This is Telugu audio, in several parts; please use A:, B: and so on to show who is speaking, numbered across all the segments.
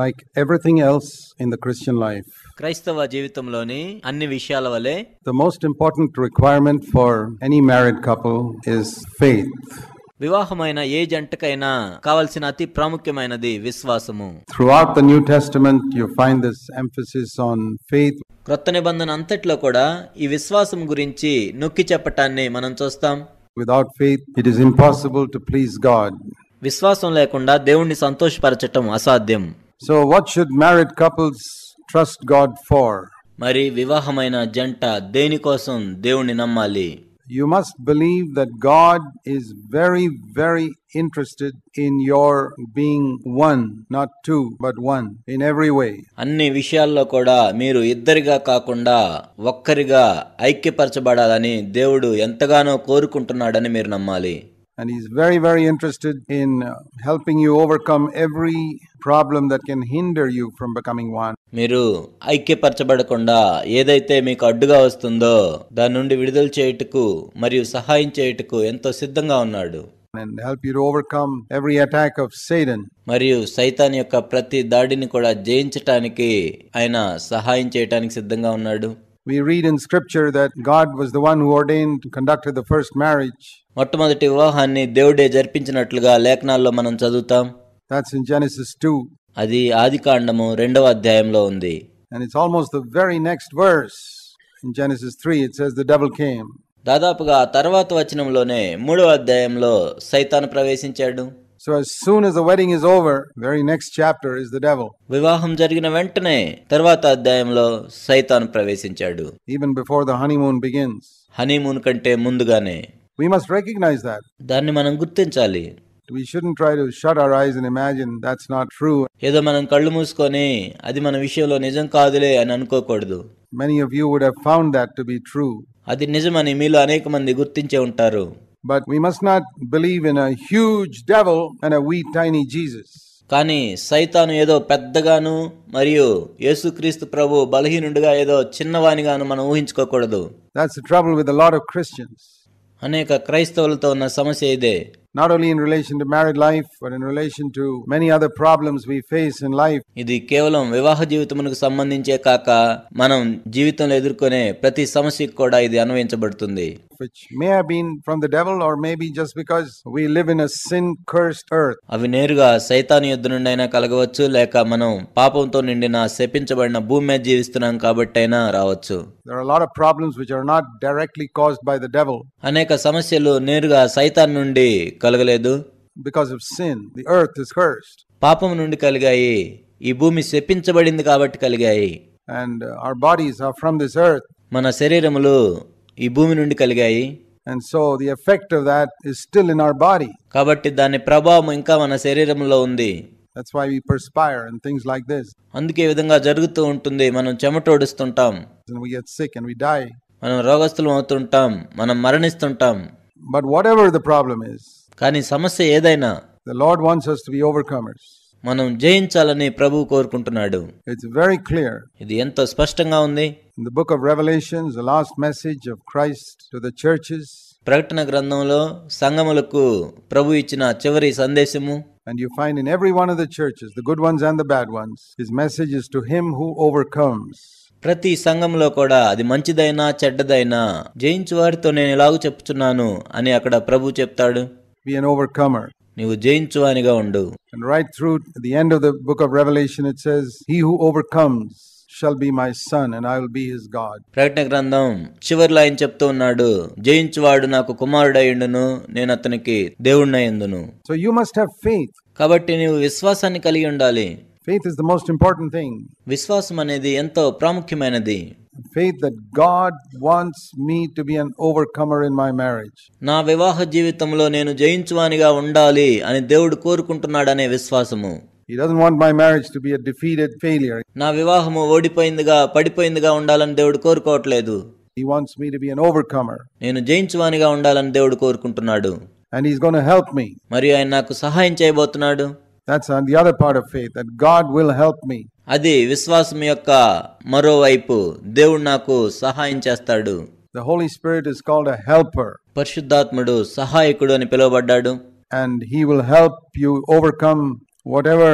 A: Like everything else in the Christian life
B: క్రైస్తవ జీవితంలోని అన్ని విషయాల వలె
A: the most important requirement for any married couple is faith
B: వివాహమైన ఏ జంటకైనా కావలసిన అతి ప్రాముఖ్యమైనది విశ్వాసము throughout the New
A: Testament you find this emphasis on faith
B: క్రొత్త నిబంధన అంతట్లో కూడా ఈ విశ్వాసం గురించి నొక్కి చెప్పటాన్ని మనం చూస్తాం without faith it is impossible to please God విశ్వాసం లేకుండా దేవుణ్ణి సంతోషపరచటం అసాధ్యం so what should married couples trust God for మరి వివాహమైన జంట దేనికోసం దేవుణ్ణి నమ్మాలి you
A: must believe that God is very very interested in your being one not two but one in every way
B: అన్ని విషయాల్లో కూడా మీరు ఇద్దరిగా కాకుండా ఒక్కరిగా ఐక్యపరచబడాలని దేవుడు ఎంతగానో కోరుకుంటున్నాడని మీరు నమ్మాలి and he's
A: very, very interested in helping you overcome every problem that can hinder you from becoming one.
B: మీరు ఐక్యపరచబడకుండా ఏదైతే మీకు అడ్డుగా వస్తుందో దాని నుండి విడుదల చేయుటకు మరియు సహాయం చేయుటకు ఎంతో సిద్ధంగా ఉన్నాడు and
A: help you to overcome every attack of Satan.
B: మరియు సైతాన్ యొక్క ప్రతి దాడిని కూడా జయించటానికి ఆయన సహాయం చేయటానికి సిద్ధంగా ఉన్నాడు
A: We read in scripture that God was the one who ordained conducted the
B: first marriage. మొట్టమొదటి వివాహాన్ని దేవుడే జరిపించినట్లుగా లేఖనాల్లో మనం చదువుతాం. That's in Genesis 2. అది ఆదికాండము రెండవ అధ్యాయంలో ఉంది. And it's almost
A: the very next verse. In Genesis 3 it says the devil came.
B: దాదాపుగా తర్వాత వచనంలోనే మూడవ అధ్యాయంలో సైతాను ప్రవేశించాడు. So as soon as the wedding
A: is over, very next chapter is the devil.
B: వివాహం జరిగిన వెంటనే తర్వాత అధ్యాయంలో సైతాన్ ప్రవేశించాడు. Even before the honeymoon begins. Honeymoon కంటే ముందుగానే. We must recognize that. దాన్ని మనం గుర్తించాలి. We shouldn't try to shut our eyes and imagine that's not true. ఏదో మనం కళ్ళు మూసుకొని అది మన విషయంలో నిజం కాదులే అని అనుకోకూడదు. Many of you would have found that to be true. అది నిజమని మీలో అనేక మంది గుర్తించే ఉంటారు. But we must not believe in huge huge devil and a wee tiny Jesus కానీ సైతాను ఏదో పెద్దగాను మరియు యేసుక్రీస్తు ప్రభు బలహీనుడిగా ఏదో చిన్నవానిగాను మనం ఊహించుకోకూడదు that's trouble with lot of Christians అనేక క్రైస్తవులతో ఉన్న సమస్య ఇదే not only in relation to married life but in relation to many other problems we face in life ఇది కేవలం వివాహ జీవితమునకు సంబంధించే కాక మనం జీవితంలో ఎదుర్కొనే ప్రతి సమస్యకు కూడా ఇది అన్వయించబడుతుంది which
A: may have been from the devil or maybe just because we live in a sin cursed earth
B: అవి నేరుగా సైతాను యుద్ధ నుండి అయినా కలగవచ్చు లేక మనం పాపంతో నిండిన శపించబడిన భూమి మీద జీవిస్తున్నాం కాబట్టి అయినా రావచ్చు
A: there are a lot of problems which are not directly caused by the devil
B: అనేక సమస్యలు నేరుగా సైతాన్ నుండి కలగలేదు because of sin the earth is cursed పాపం నుండి కలిగాయి ఈ భూమి శపించబడింది కాబట్టి కలిగాయి and our bodies are from this earth మన శరీరములు ఈ భూమి నుండి కలిగాయి and so the effect of that is still in our body కాబట్టి దాని ప్రభావం ఇంకా మన శరీరంలో ఉంది that's why we perspire and things like this అందుకే ఈ విధంగా జరుగుతూ ఉంటుంది మనం చెమట ఓడిస్తుంటాం we get sick and we die మనం రోగస్తులం అవుతుంటాం మనం మరణిస్తుంటాం but whatever the problem is కానీ సమస్య ఏదైనా the Lord wants us to be overcomers మనం జయించాలని ప్రభు కోరుకుంటున్నాడు ఇట్స్ వెరీ క్లియర్ ఇది ఎంతో స్పష్టంగా ఉంది the book of Revelations the last message of Christ to the churches ప్రకటన గ్రంథంలో సంఘములకు ప్రభు ఇచ్చిన చివరి సందేశము And you find in every one of the churches, the good ones and the bad ones,
A: his message is to him who overcomes.
B: ప్రతి సంఘంలో కూడా అది మంచిదైనా చెడ్డదైనా జయించు వారితో నేను ఇలాగ చెప్తున్నాను అని అక్కడ ప్రభు చెప్తాడు be an overcomer. నీవు జయించువానిగా ఉండు And
A: right through the end of the book of Revelation, it says, He who overcomes shall be my son, and I will be his God.
B: ప్రకటన గ్రంథం చివరిలో ఆయన చెప్తూ ఉన్నాడు జయించువాడు నాకు కుమారుడయ్యుండును నేను అతనికి దేవుణ్ణి ఎందును So you must have faith కాబట్టి నీవు విశ్వాసాన్ని కలిగి ఉండాలి
A: Faith is the most important thing.
B: విశ్వాసం అనేది ఎంతో ప్రాముఖ్యమైనది.
A: Faith that God wants me to be an overcomer in my marriage.
B: నా వివాహ జీవితంలో నేను జయించువానిగా ఉండాలి అని దేవుడు కోరుకుంటున్నాడనే విశ్వాసము. He doesn't want my marriage to be a defeated failure. నా వివాహము ఓడిపోయిందిగా పడిపోయిందిగా ఉండాలని దేవుడు కోరుకోవట్లేదు. He wants me to be an overcomer. నేను జయించువానిగా ఉండాలని దేవుడు కోరుకుంటున్నాడు. And he's going to help me. మరియు ఆయన నాకు సహాయం చేయబోతున్నాడు. That's on the other part of faith that God will help me. అది విశ్వాసం యొక్క మరోవైపు దేవుడు నాకు సహాయం చేస్తాడు
A: The Holy Spirit is called a helper
B: పరిశుద్ధాత్ముడు సహాయకుడు అని పిలువబడ్డాడు and he will
A: help you overcome whatever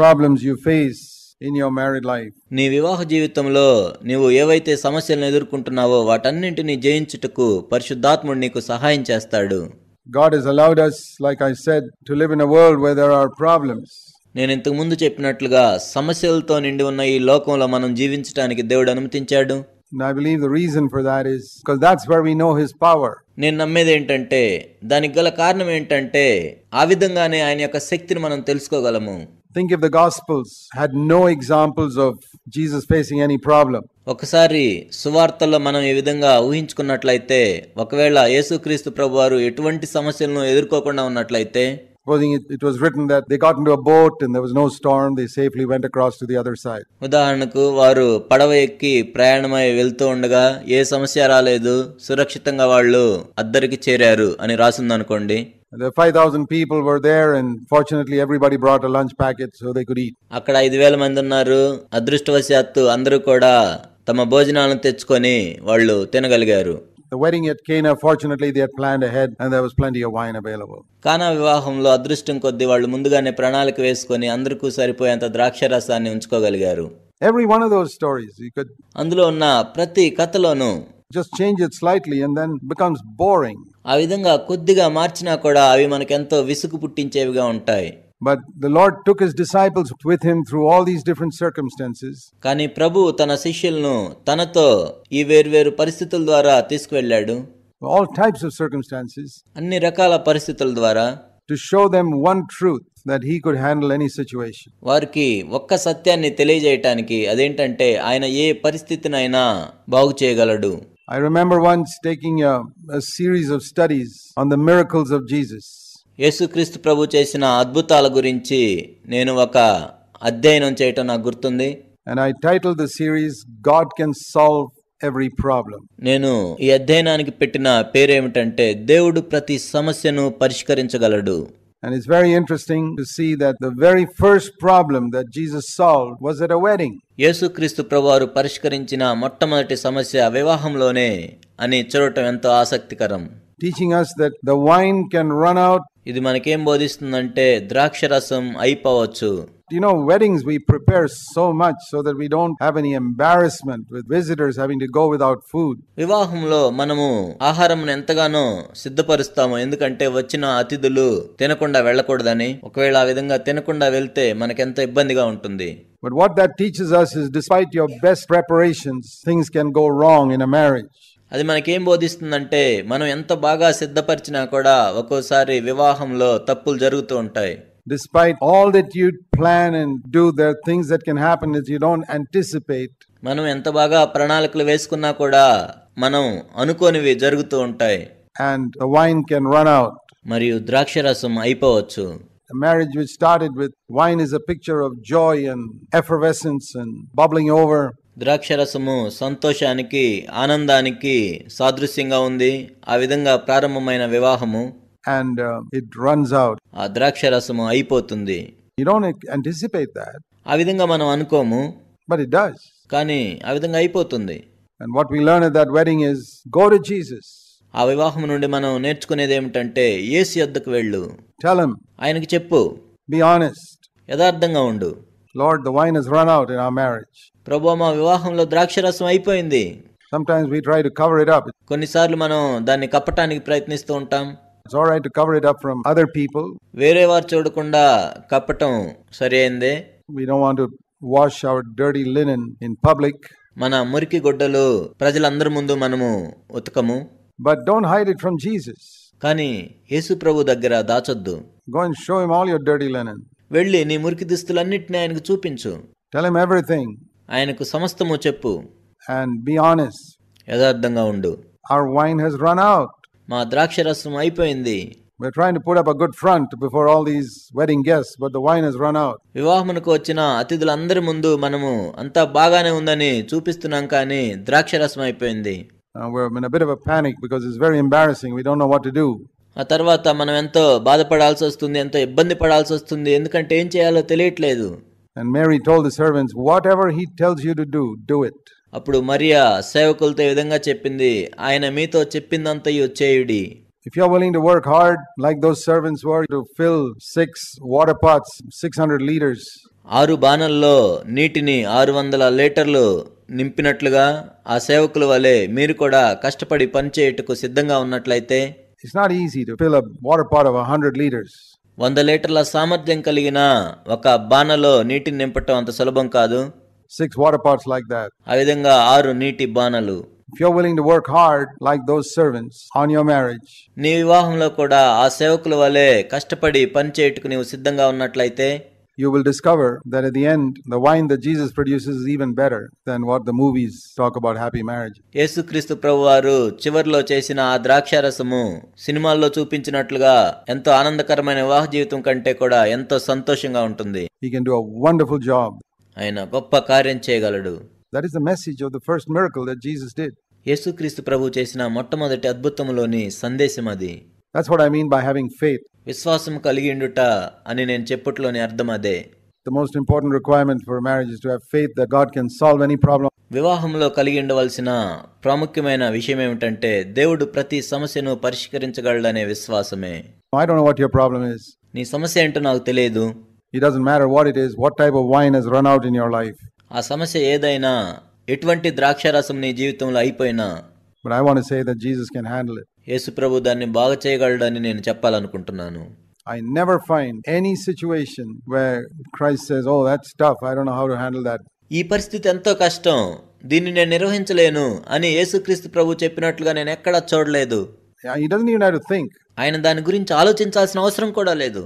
A: problems you face
B: in your married life. నీ వివాహ జీవితంలో నీవు ఏవైతే సమస్యలను ఎదుర్కొంటున్నావో వాటన్నింటినీ జయించుటకు పరిశుద్ధాత్ముడు నీకు సహాయం చేస్తాడు God
A: has allowed us, like I said, to live in a world where there are problems.
B: నేను ఇంతకు ముందు చెప్పినట్లుగా సమస్యలతో నిండి ఉన్న ఈ లోకంలో మనం జీవించడానికి దేవుడు అనుమతించాడు I believe
A: the reason for that is because that's where we know his
B: power. నేను నమ్మేది ఏంటంటే దానికి గల కారణం ఏంటంటే ఆ విధంగానే ఆయన యొక్క శక్తిని మనం తెలుసుకోగలము
A: think if the Gospels had no examples of Jesus facing any problem.
B: ఒకసారి సువార్తల్లో మనం ఈ విధంగా ఊహించుకున్నట్లయితే ఒకవేళ యేసుక్రీస్తు ప్రభు వారు ఎటువంటి సమస్యలను ఎదుర్కోకుండా ఉన్నట్లయితే
A: Supposing it, it was written that they got into a boat and there was no storm, they safely went across to the other side.
B: ఉదాహరణకు వారు పడవ ఎక్కి ప్రయాణమై వెళ్తూ ఉండగా ఏ సమస్య రాలేదు సురక్షితంగా వాళ్ళు అద్దరికి చేరారు అని రాసిందనుకోండి
A: The 5,000 people were there, and fortunately, everybody brought a lunch packet so they could eat.
B: అక్కడ ఐదు వేల మంది ఉన్నారు అదృష్టవశాత్తు అందరూ కూడా తమ భోజనాలను తెచ్చుకొని వాళ్ళు తినగలిగారు The wedding at Cana, fortunately, they had planned ahead and there was plenty of wine available. కానా వివాహంలో అదృష్టం కొద్దీ వాళ్ళు ముందుగానే ప్రణాళిక వేసుకొని అందరికీ సరిపోయేంత ద్రాక్ష రసాన్ని ఉంచుకోగలిగారు Every one of those stories, you could అందులో ఉన్న ప్రతి కథలోనూ
A: just change it slightly and then becomes boring.
B: ఆ విధంగా కొద్దిగా మార్చినా కూడా అవి మనకెంతో విసుగు పుట్టించేవిగా ఉంటాయి But the
A: Lord took his disciples with him through all these different circumstances.
B: కానీ ప్రభు తన శిష్యులను తనతో ఈ వేర్వేరు పరిస్థితుల ద్వారా తీసుకువెళ్ళాడు.
A: All types of circumstances.
B: అన్ని రకాల పరిస్థితుల ద్వారా to show
A: them one truth that he could handle any situation.
B: వారికి ఒక్క సత్యాన్ని తెలియజేయటానికి అదేంటంటే ఆయన ఏ పరిస్థితినైనా బాగు చేయగలడు
A: I remember once taking a, a series of studies on the miracles of Jesus.
B: యేసుక్రీస్తు ప్రభు చేసిన అద్భుతాల గురించి నేను ఒక అధ్యయనం చేయటం నాకు గుర్తుంది and I title the series God can solve every problem నేను ఈ అధ్యయనానికి పెట్టిన పేరు ఏమిటంటే దేవుడు ప్రతి సమస్యను పరిష్కరించగలడు
A: And it's very interesting to see that the very first problem that Jesus solved was at a wedding.
B: యేసు క్రీస్తు ప్రభువారు పరిష్కరించిన మొట్టమొదటి సమస్య వివాహంలోనే అని చూడటం ఎంతో ఆసక్తికరం
A: teaching us that the wine can run out
B: ఇది మనకేం బోధిస్తుందంటే ద్రాక్ష రసం అయిపోవచ్చు
A: You know, weddings, we prepare so much so that we don't have any embarrassment
B: with visitors having to go without food. వివాహంలో మనము ఆహారం ఎంతగానో సిద్ధపరుస్తాము ఎందుకంటే వచ్చిన అతిథులు తినకుండా వెళ్ళకూడదని ఒకవేళ ఆ విధంగా తినకుండా వెళ్తే మనకెంత ఇబ్బందిగా ఉంటుంది
A: But what that teaches us is despite your best preparations, things can go wrong in a marriage.
B: అది మనకేం బోధిస్తుందంటే మనం ఎంత బాగా సిద్ధపరిచినా కూడా ఒక్కోసారి వివాహంలో తప్పులు జరుగుతూ ఉంటాయి
A: despite all that you plan and do, there are things that can happen that you don't anticipate.
B: మనం ఎంత బాగా ప్రణాళికలు వేసుకున్నా కూడా మనం అనుకోనివి జరుగుతూ ఉంటాయి and wine can run out మరియు ద్రాక్ష అయిపోవచ్చు A marriage which started with
A: wine is a picture of joy and effervescence and bubbling over.
B: ద్రాక్షరసము సంతోషానికి ఆనందానికి సాదృశ్యంగా ఉంది ఆ విధంగా ప్రారంభమైన వివాహము అండ్ ఇట్ రన్స్ అవుట్ ఆ ద్రాక్ష రసము అయిపోతుంది యు డోంట్ యాంటిసిపేట్ దట్ ఆ విధంగా మనం అనుకోము బట్ ఇట్ డస్ కానీ ఆ విధంగా అయిపోతుంది and what we learn that wedding is go to Jesus ఆ వివాహం నుండి మనం నేర్చుకునేది ఏమిటంటే యేసు యొద్దకు వెళ్ళు టెల్ హిమ్ ఆయనకి చెప్పు బి ఆనెస్ట్ యథార్థంగా ఉండు Lord the wine is run out in our marriage ప్రభువా మా వివాహంలో ద్రాక్ష రసం అయిపోయింది sometimes we try to cover it up కొన్నిసార్లు మనం దాన్ని కప్పటానికి ప్రయత్నిస్తూ ఉంటాం it's all right to cover it up from other people వేరే వారు చూడకుండా కప్పటం సరైందే we don't want to wash our dirty linen in public మన మురికి గొడ్డలు ప్రజలందరి ముందు మనము ఉతకము but don't hide it from Jesus కానీ యేసు ప్రభు దగ్గర దాచొద్దు go and show him all your dirty linen వెళ్ళి నీ మురికి దుస్తులన్నిటిని ఆయనకు చూపించు టెల్ హిమ్ ఎవ్రీథింగ్ ఆయనకు సమస్తము చెప్పు అండ్ బి ఆనెస్ట్ యదార్థంగా ఉండు our wine has run out మా ద్రాక్ష
A: రసం అయిపోయింది We're trying to put up a good front before all these wedding guests, but the wine has
B: run out. వివాహమునకు వచ్చిన అతిథులందరి ముందు మనము అంతా బాగానే ఉందని చూపిస్తున్నాం కానీ ద్రాక్షరసం అయిపోయింది Uh, we're in a bit of a panic because it's very embarrassing. We don't know what to do. ఆ తర్వాత మనం ఎంతో బాధపడాల్సి వస్తుంది ఎంతో ఇబ్బంది పడాల్సి వస్తుంది ఎందుకంటే ఏం చేయాలో తెలియట్లేదు And
A: Mary told the servants, Whatever he tells you to do, do it.
B: అప్పుడు మరియా సేవకులతో విధంగా చెప్పింది ఆయన మీతో చెప్పిందంతయు చేయుడి
A: If you are willing to work hard, like those servants were, to fill six water pots,
B: 600 liters. ఆరు బాణల్లో నీటిని ఆరు వందల లీటర్లు నింపినట్లుగా ఆ సేవకుల వలె మీరు కూడా కష్టపడి పనిచేయటకు సిద్ధంగా ఉన్నట్లయితే
A: It's not easy to fill a water pot of 100 liters.
B: వంద లీటర్ల సామర్థ్యం కలిగిన ఒక బాణలో నీటిని నింపటం అంత సులభం కాదు six water
A: parts like that
B: ఆ విధంగా ఆరు నీటి బాణలు
A: If you're willing to work hard like those servants on your marriage,
B: నీ వివాహంలో కూడా ఆ సేవకుల వలె కష్టపడి పని చేయటకు నీవు సిద్ధంగా ఉన్నట్లయితే
A: you will discover that at the end, the wine that Jesus produces is even better than what the movies talk about happy marriage.
B: యేసుక్రీస్తు ప్రభువారు చివరిలో చేసిన ఆ ద్రాక్షారసము సినిమాల్లో చూపించినట్లుగా ఎంతో ఆనందకరమైన వివాహ జీవితం కంటే కూడా ఎంతో సంతోషంగా ఉంటుంది He can do a wonderful job ఆయన గొప్ప కార్యం చేయగలడు that is the message of the first miracle that Jesus did యేసుక్రీస్తు ప్రభు చేసిన మొట్టమొదటి అద్భుతంలోని సందేశం అది that's what I mean by having faith విశ్వాసం కలిగి ఉండుట అని నేను చెప్పుట్లోని అర్థం అదే
A: the most important requirement for marriage is to have faith that God can solve any problem వివాహంలో
B: కలిగి ఉండవలసిన ప్రాముఖ్యమైన విషయం ఏమిటంటే దేవుడు ప్రతి సమస్యను పరిష్కరించగలడనే విశ్వాసమే I don't know what your problem is నీ సమస్య ఏంటో నాకు తెలియదు it
A: doesn't matter what it is what type of wine has run out in your life
B: ఆ సమస్య ఏదైనా ఎటువంటి ద్రాక్ష రసం నీ జీవితంలో అయిపోయినా
A: but I want say that Jesus can handle it
B: యేసు ప్రభు దాన్ని బాగా చేయగలడని నేను చెప్పాలనుకుంటున్నాను
A: I never find any situation where
B: Christ says oh that's tough I don't no how to handle that ఈ పరిస్థితి ఎంతో కష్టం దీన్ని నేను నిర్వహించలేను అని యేసుక్రీస్తు ప్రభు చెప్పినట్లుగా నేను ఎక్కడా చూడలేదు ఆయన దాని గురించి ఆలోచించాల్సిన అవసరం కూడా లేదు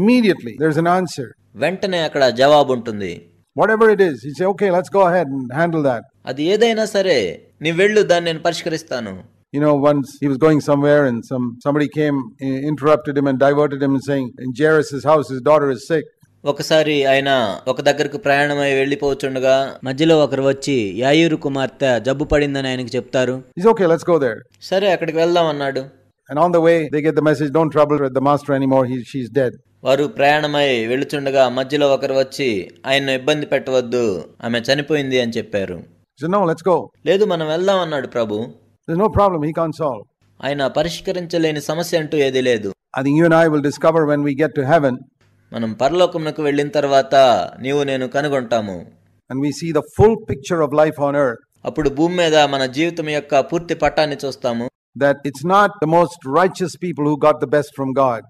B: Immediately, there's an answer. వెంటనే అక్కడ జవాబు ఉంటుంది Whatever it is, he say, okay, let's go ahead and handle that. అది ఏదైనా సరే నీ వెళ్ళు దాన్ని నేను పరిష్కరిస్తాను You know, once he was going somewhere and some
A: somebody came, eh, interrupted him and diverted him and saying, in Jairus' house, his daughter is sick.
B: ఒకసారి ఆయన ఒక దగ్గరకు ప్రయాణమై వెళ్ళిపోవచ్చుండగా మధ్యలో ఒకరు వచ్చి యాయూరు కుమార్తె జబ్బు పడిందని ఆయనకు చెప్తారు He's okay, let's go there. సరే అక్కడికి And on
A: the way, they get the message, don't trouble with the master anymore, he, she's dead.
B: వారు ప్రయాణమై వెళుచుండగా మధ్యలో ఒకరు వచ్చి ఆయన్ను ఇబ్బంది పెట్టవద్దు ఆమె చనిపోయింది అని చెప్పారు లేదు మనం వెళ్దాం అన్నాడు ప్రభు no problem he can solve ఆయన పరిష్కరించలేని సమస్య అంటూ ఏది లేదు అది you I will discover when we get to heaven మనం పరలోకమునకు వెళ్ళిన తర్వాత నీవు నేను కనుగొంటాము and we see the full picture of life on earth అప్పుడు భూమి మీద మన జీవితం యొక్క పూర్తి పటాన్ని చూస్తాము that it's not the most righteous people who got the best from God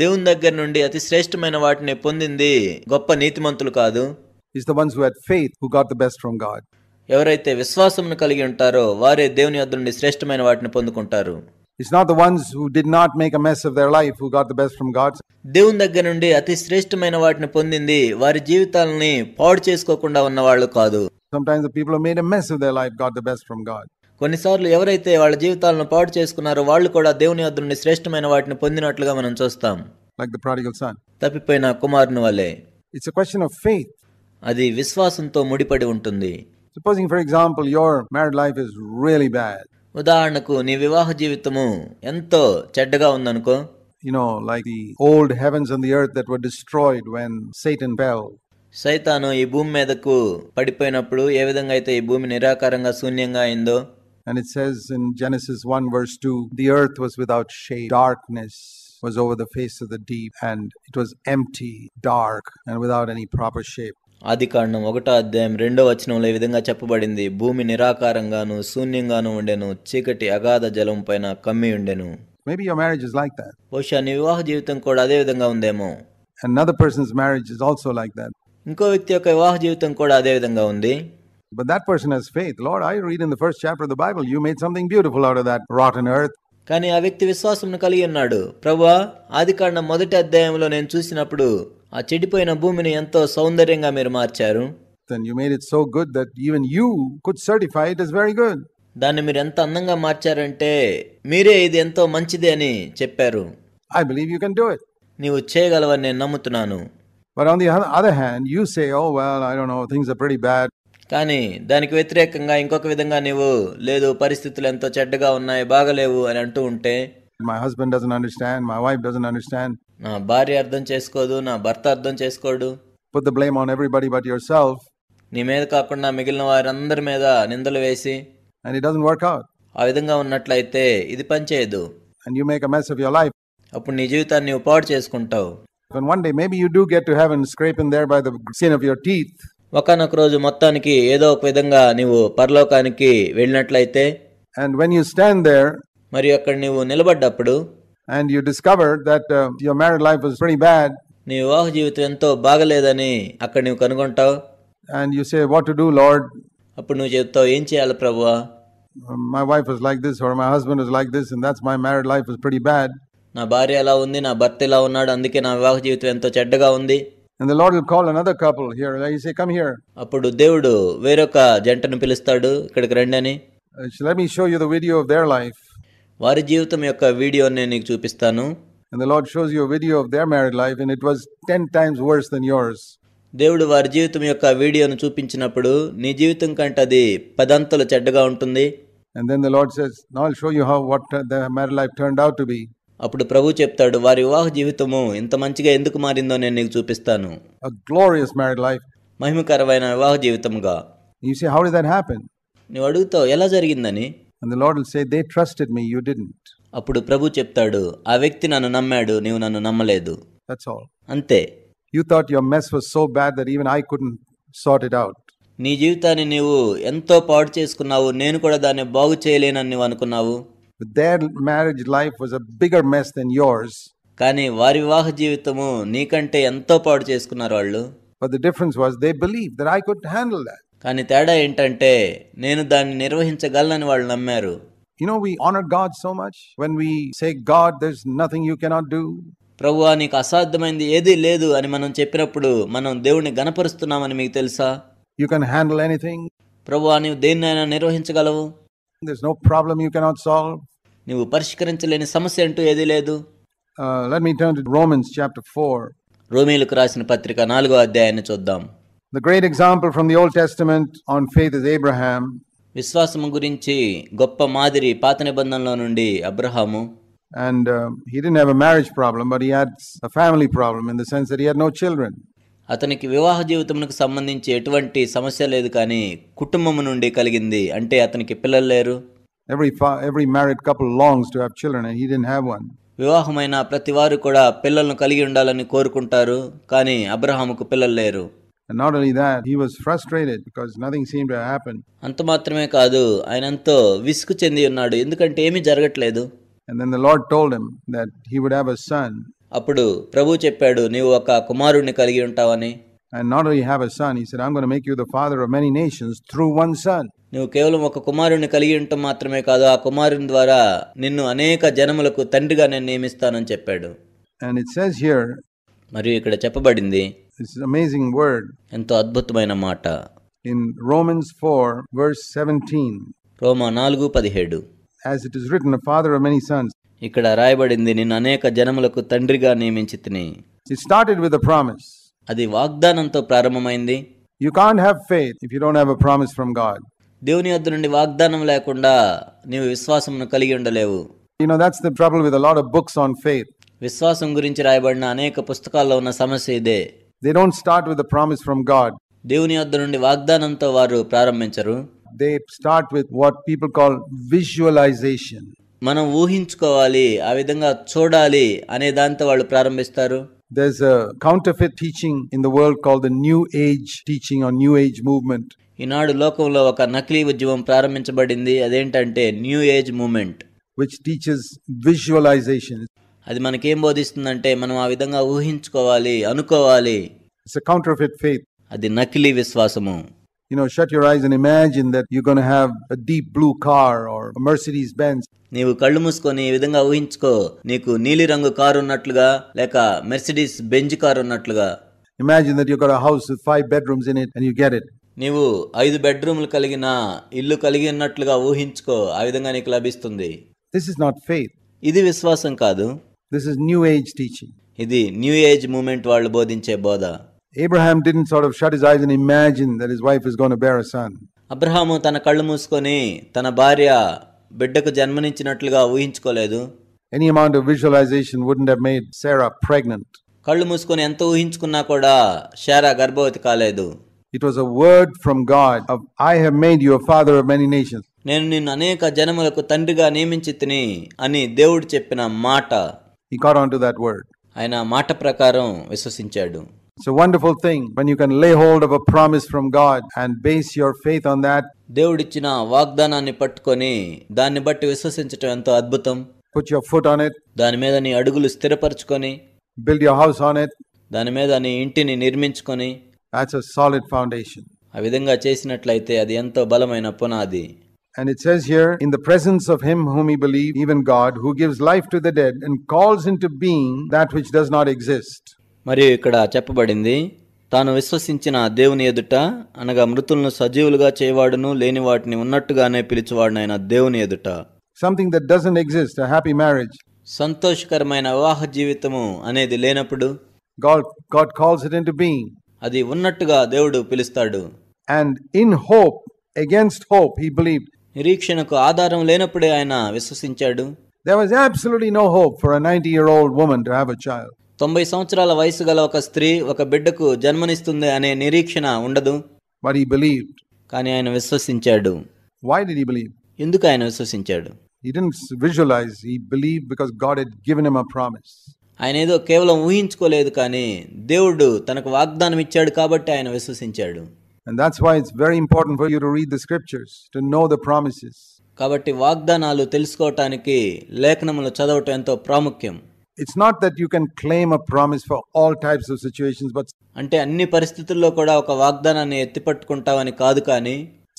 B: దేవుని దగ్గర నుండి అతి శ్రేష్టమైన వాటిని పొందింది గొప్ప నీతిమంతులు కాదు is the ones who had faith who got the best from God ఎవరైతే విశ్వాసమును కలిగి ఉంటారో వారే దేవుని యొద్ద నుండి శ్రేష్టమైన వాటిని పొందుకుంటారు
A: it's not the ones who
B: did not make a mess of their life who got the best from God దేవుని దగ్గర నుండి అతి శ్రేష్టమైన వాటిని పొందింది వారి జీవితాలని పాడు చేసుకోకుండా ఉన్న వాళ్ళు కాదు sometimes the people made a mess of their life got the best from God కొన్నిసార్లు ఎవరైతే వాళ్ళ జీవితాలను పాడు చేసుకున్నారో వాళ్ళు కూడా దేవుని వద్ద నుండి శ్రేష్టమైన వాటిని పొందినట్లుగా మనం చూస్తాం లైక్ ద ప్రాడిగల్ సన్ తప్పిపోయిన కుమారుని వలే it's a question of faith అది విశ్వాసంతో ముడిపడి ఉంటుంది supposing for example your married life is really bad ఉదాహరణకు నీ వివాహ జీవితము ఎంతో చెడ్డగా ఉందనుకో you know like the
A: old heavens and the earth that were destroyed when
B: Satan fell. సైతాను ఈ భూమి మీదకు పడిపోయినప్పుడు ఏ విధంగా అయితే ఈ భూమి నిరాకారంగా శూన్యంగా అయిందో
A: And it says in Genesis 1, verse 2 the earth was without shade, darkness was over the face of the deep, and it was empty, dark, and
B: without any proper shape. ఆది కాండం ఒకటో అధ్యాయం రెండో వచనంలో ఈ విధంగా చెప్పబడింది భూమి నిరాకారంగాను శూన్యంగాను ఉండెను చీకటి అగాధ జలం పైన కమ్మి ఉండెను maybe your marriage is like that బహుశా నీ వివాహ జీవితం కూడా అదే విధంగా ఉందేమో another person's marriage is also like that ఇంకో వ్యక్తి యొక్క వివాహ జీవితం కూడా అదే విధంగా ఉంది but that person has faith. Lord, I read in the first chapter of the Bible, you made something beautiful out of that rotten earth. కానీ ఆ వ్యక్తి విశ్వాసం కలిగి ఉన్నాడు ప్రభా ఆది కాండ మొదటి అధ్యాయంలో నేను చూసినప్పుడు ఆ చెడిపోయిన భూమిని ఎంతో సౌందర్యంగా మీరు మార్చారు దాన్ని మీరు ఎంత అందంగా మార్చారంటే మీరే ఇది ఎంతో మంచిది అని చెప్పారు I believe you can do it నీవు చేయగలవని నేను నమ్ముతున్నాను but on other hand you say oh well I don't know things are pretty కానీ దానికి వ్యతిరేకంగా ఇంకొక విధంగా నీవు లేదు పరిస్థితులు ఎంతో చెడ్డగా ఉన్నాయి బాగలేవు అని అంటూ ఉంటే my husband doesn't understand my wife doesn't understand నా భార్య అర్థం చేసుకోదు నా భర్త అర్థం చేసుకోడు put the blame on everybody but yourself నీ మీద కాకుండా మిగిలిన వారందరి మీద నిందలు వేసి and it doesn't work out ఆ విధంగా ఉన్నట్లయితే ఇది పని చేయదు and you make a mess of your life అప్పుడు నీ జీవితాన్ని నువ్వు పాడు చేసుకుంటావు day one day maybe you get get heaven heaven scraping by the the skin of your teeth. ఒకనొక రోజు మొత్తానికి ఏదో ఒక విధంగా నీవు పరలోకానికి వెళ్ళినట్లయితే and when you stand there మరి అక్కడ నీవు నిలబడ్డప్పుడు and you discover that your marriage life is very bad నీ వివాహ జీవితం ఎంతో బాగలేదని అక్కడ నీవు కనుగొంటావు and you say what to do Lord అప్పుడు నువ్వు చెప్తావు ఏం చేయాలి ప్రభువా my wife is like this or my husband is like this and that's my marriage life is very bad నా భార్య ఎలా ఉంది నా భర్త ఇలా ఉన్నాడు అందుకే నా వివాహ జీవితం ఎంతో చెడ్డగా ఉంది And the Lord will call another couple here. He say, come here. అప్పుడు దేవుడు వేరొక జంటను పిలుస్తాడు ఇక్కడికి రండి uh, Let me show you the video of their life. వారి జీవితం యొక్క వీడియోని నేను నీకు చూపిస్తాను And the Lord shows you a video of their married life, and it was 10 times worse than yours. దేవుడు వారి జీవితం యొక్క వీడియోను చూపించినప్పుడు నీ జీవితం కంటే అది And then the Lord says, Now I'll show you how what uh, their married life turned out to be. అప్పుడు ప్రభు చెప్తాడు వారి వివాహ జీవితము ఇంత మంచిగా ఎందుకు మారిందో నేను నీకు చూపిస్తాను a glorious married life. మహిమకరమైన వివాహ జీవితంగా You say, how did that happen నువ్వు అడుగుతావు ఎలా జరిగిందని and the Lord will say, they trusted me, you didn't. అప్పుడు ప్రభు చెప్తాడు ఆ వ్యక్తి నన్ను నమ్మాడు నీవు నన్ను నమ్మలేదు That's ఆల్ అంతే
A: You thought your mess was so bad that even I couldn't sort it out.
B: నీ జీవితాన్ని నీవు ఎంతో పాడు చేసుకున్నావు నేను కూడా దాన్ని బాగు చేయలేనని నీవు అనుకున్నావు
A: their marriage life was a bigger
B: mess than yours కానీ వారి వివాహ జీవితము నీకంటే ఎంతో పాడు చేసుకున్నారు వాళ్ళు but the difference was they believed that i could handle that కానీ తేడా ఏంటంటే నేను దాన్ని నిర్వహించగలనని వాళ్ళు నమ్మారు you know we honor god so much when we say god there's nothing you cannot do ప్రభువా నీకు అసాధ్యమైనది ఏదీ లేదు అని మనం చెప్పినప్పుడు మనం దేవుణ్ణి గణపరుస్తున్నామని మీకు తెలుసా యు కెన్ హ్యాండిల్ ఎనీథింగ్ ప్రభువా నీవు దేన్నైనా నిర్వహించగలవు there's no problem you cannot solve నీవు పరిష్కరించలేని సమస్య అంటూ ఏదీ లేదు
A: uh, let me turn to romans chapter 4
B: రోమీలకు రాసిన పత్రిక నాలుగో అధ్యాయాన్ని చూద్దాం
A: the great example from the old testament on faith is abraham
B: విశ్వాసము గురించి గొప్ప మాదిరి పాత నిబంధనలో నుండి Abraham and
A: um, he didn't have a marriage problem but he had a family problem in the sense that he had no children
B: అతనికి వివాహ జీవితమునకు సంబంధించి ఎటువంటి సమస్య లేదు కానీ కుటుంబం నుండి కలిగింది అంటే అతనికి పిల్లలు లేరు వివాహమైన ప్రతి వారు కూడా పిల్లలను కలిగి ఉండాలని కోరుకుంటారు కానీ అబ్రహాముకు పిల్లలు లేరు అంత మాత్రమే కాదు ఆయన విసుగు చెంది ఉన్నాడు ఎందుకంటే ఏమీ జరగట్లేదు అప్పుడు ప్రభు చెప్పాడు నీవు ఒక కుమారుడిని కలిగి ఉంటావని And not only have a son, he said, I'm going to make you the father of many nations through one son. నువ్వు కేవలం ఒక కుమారుని కలిగి ఉండటం మాత్రమే కాదు ఆ కుమారుని ద్వారా నిన్ను అనేక జనములకు తండ్రిగా నేను నియమిస్తానని చెప్పాడు And it says here, మరియు ఇక్కడ చెప్పబడింది this is an amazing word ఎంతో అద్భుతమైన మాట in Romans 4, verse 17. రోమా నాలుగు పదిహేడు As it is written, a father of many sons. ఇక్కడ రాయబడింది నిన్ను అనేక జనములకు తండ్రిగా నియమించి తిని అది వాగ్దానంతో ప్రారంభమైంది you can't have faith if you don't have a promise from God దేవుని యొద్దు నుండి వాగ్దానం లేకుండా నీవు విశ్వాసమును కలిగి ఉండలేవు you know that's the trouble with a lot of books on faith విశ్వాసం గురించి రాయబడిన అనేక పుస్తకాల్లో ఉన్న సమస్య ఇదే they don't start with a promise from God దేవుని యొద్దు నుండి వాగ్దానంతో వారు ప్రారంభించరు they start with what people call visualization మనం ఊహించుకోవాలి ఆ విధంగా చూడాలి అనే దాంతో వాళ్ళు ప్రారంభిస్తారు
A: There's a counterfeit teaching in the world called the New Age teaching or New Age movement.
B: ఈనాడు లోకంలో ఒక నకిలీ ఉద్యమం ప్రారంభించబడింది అదేంటంటే new age movement
A: which teaches visualization
B: అది మనకేం బోధిస్తుందంటే మనం ఆ విధంగా ఊహించుకోవాలి అనుకోవాలి ఇట్స్ కౌంటర్ఫిట్ ఫెయిత్ అది నకిలీ విశ్వాసము
A: You know, shut your eyes and imagine that you're going to have a deep blue car or a Mercedes Benz.
B: నీవు కళ్ళు మూసుకొని ఈ విధంగా ఊహించుకో నీకు నీలి రంగు కారు ఉన్నట్లుగా లేక మెర్సిడీస్ బెంజ్ కార్ ఉన్నట్లుగా
A: imagine that you got a house with 5 bedrooms in it and you get it
B: నీవు ఐదు బెడ్ రూములు కలిగిన ఇల్లు కలిగి ఉన్నట్లుగా ఊహించుకో ఆ విధంగా నీకు లభిస్తుంది
A: దిస్ ఇస్ నాట్ ఫెయిత్
B: ఇది విశ్వాసం కాదు this is
A: new age teaching
B: ఇది న్యూ ఏజ్ మూమెంట్ వాళ్ళు బోధించే బోధ
A: Abraham didn't sort of shut his eyes and imagine that his wife is going to bear a son.
B: Abraham తన కళ్ళు మూసుకొని తన భార్య బిడ్డకు జన్మనిచ్చినట్లుగా ఊహించుకోలేదు Any amount of
A: visualization wouldn't have made Sarah pregnant.
B: కళ్ళు మూసుకొని ఎంత ఊహించుకున్నా కూడా శారా గర్భవతి కాలేదు It was
A: a word from God of, I have made you a father of many nations.
B: నేను నిన్ను అనేక జనములకు తండ్రిగా నియమించి తిని అని దేవుడు చెప్పిన మాట He caught on to that word. ఆయన ఆ మాట ప్రకారం విశ్వసించాడు
A: It's a wonderful thing when you can lay hold of a promise from God and base your faith on that.
B: దేవుడిచ్చిన వాగ్దానాన్ని పట్టుకొని దాన్ని బట్టి విశ్వసించటం ఎంతో అద్భుతం Put your foot on it, దాని మీద నీ అడుగులు స్థిరపరచుకొని build your house on it. దాని మీద నీ ఇంటిని నిర్మించుకొని That's a solid foundation. ఆ విధంగా చేసినట్లయితే అది ఎంతో బలమైన పునాది
A: And it says here, in the presence of him whom he believed, even God, who gives life to the dead and calls into being that which does not exist.
B: మరియు ఇక్కడ చెప్పబడింది తాను విశ్వసించిన దేవుని ఎదుట అనగా మృతులను సజీవులుగా చేయవాడును లేని వాటిని ఉన్నట్టుగానే పిలిచేవాడునైన దేవుని ఎదుట
A: something that doesn't exist happy marriage
B: సంతోషకరమైన వివాహ జీవితము అనేది లేనప్పుడు God God calls it into being అది ఉన్నట్టుగా దేవుడు పిలుస్తాడు and in hope against hope he believed నిరీక్షణకు ఆధారం లేనప్పుడే ఆయన విశ్వసించాడు There was absolutely no hope for
A: a 90 year old woman to have a child.
B: తొంభై సంవత్సరాల వయసు గల ఒక స్త్రీ ఒక బిడ్డకు జన్మనిస్తుంది అనే నిరీక్షణ ఉండదు కానీ ఆయన విశ్వసించాడు ఎందుకు ఆయన విశ్వసించాడు ఆయన ఏదో కేవలం ఊహించుకోలేదు కానీ దేవుడు తనకు వాగ్దానం ఇచ్చాడు కాబట్టి ఆయన విశ్వసించాడు and
A: that's why it's very important for you to read the scriptures to know the promises
B: కాబట్టి వాగ్దానాలు తెలుసుకోవటానికి లేఖనములు చదవటం ఎంతో ప్రాముఖ్యం it's not that you can claim a promise for all types of situations but అంటే అన్ని పరిస్థితుల్లో కూడా ఒక వాగ్దానాన్ని ఎత్తిపట్టుకుంటావని కాదు కానీ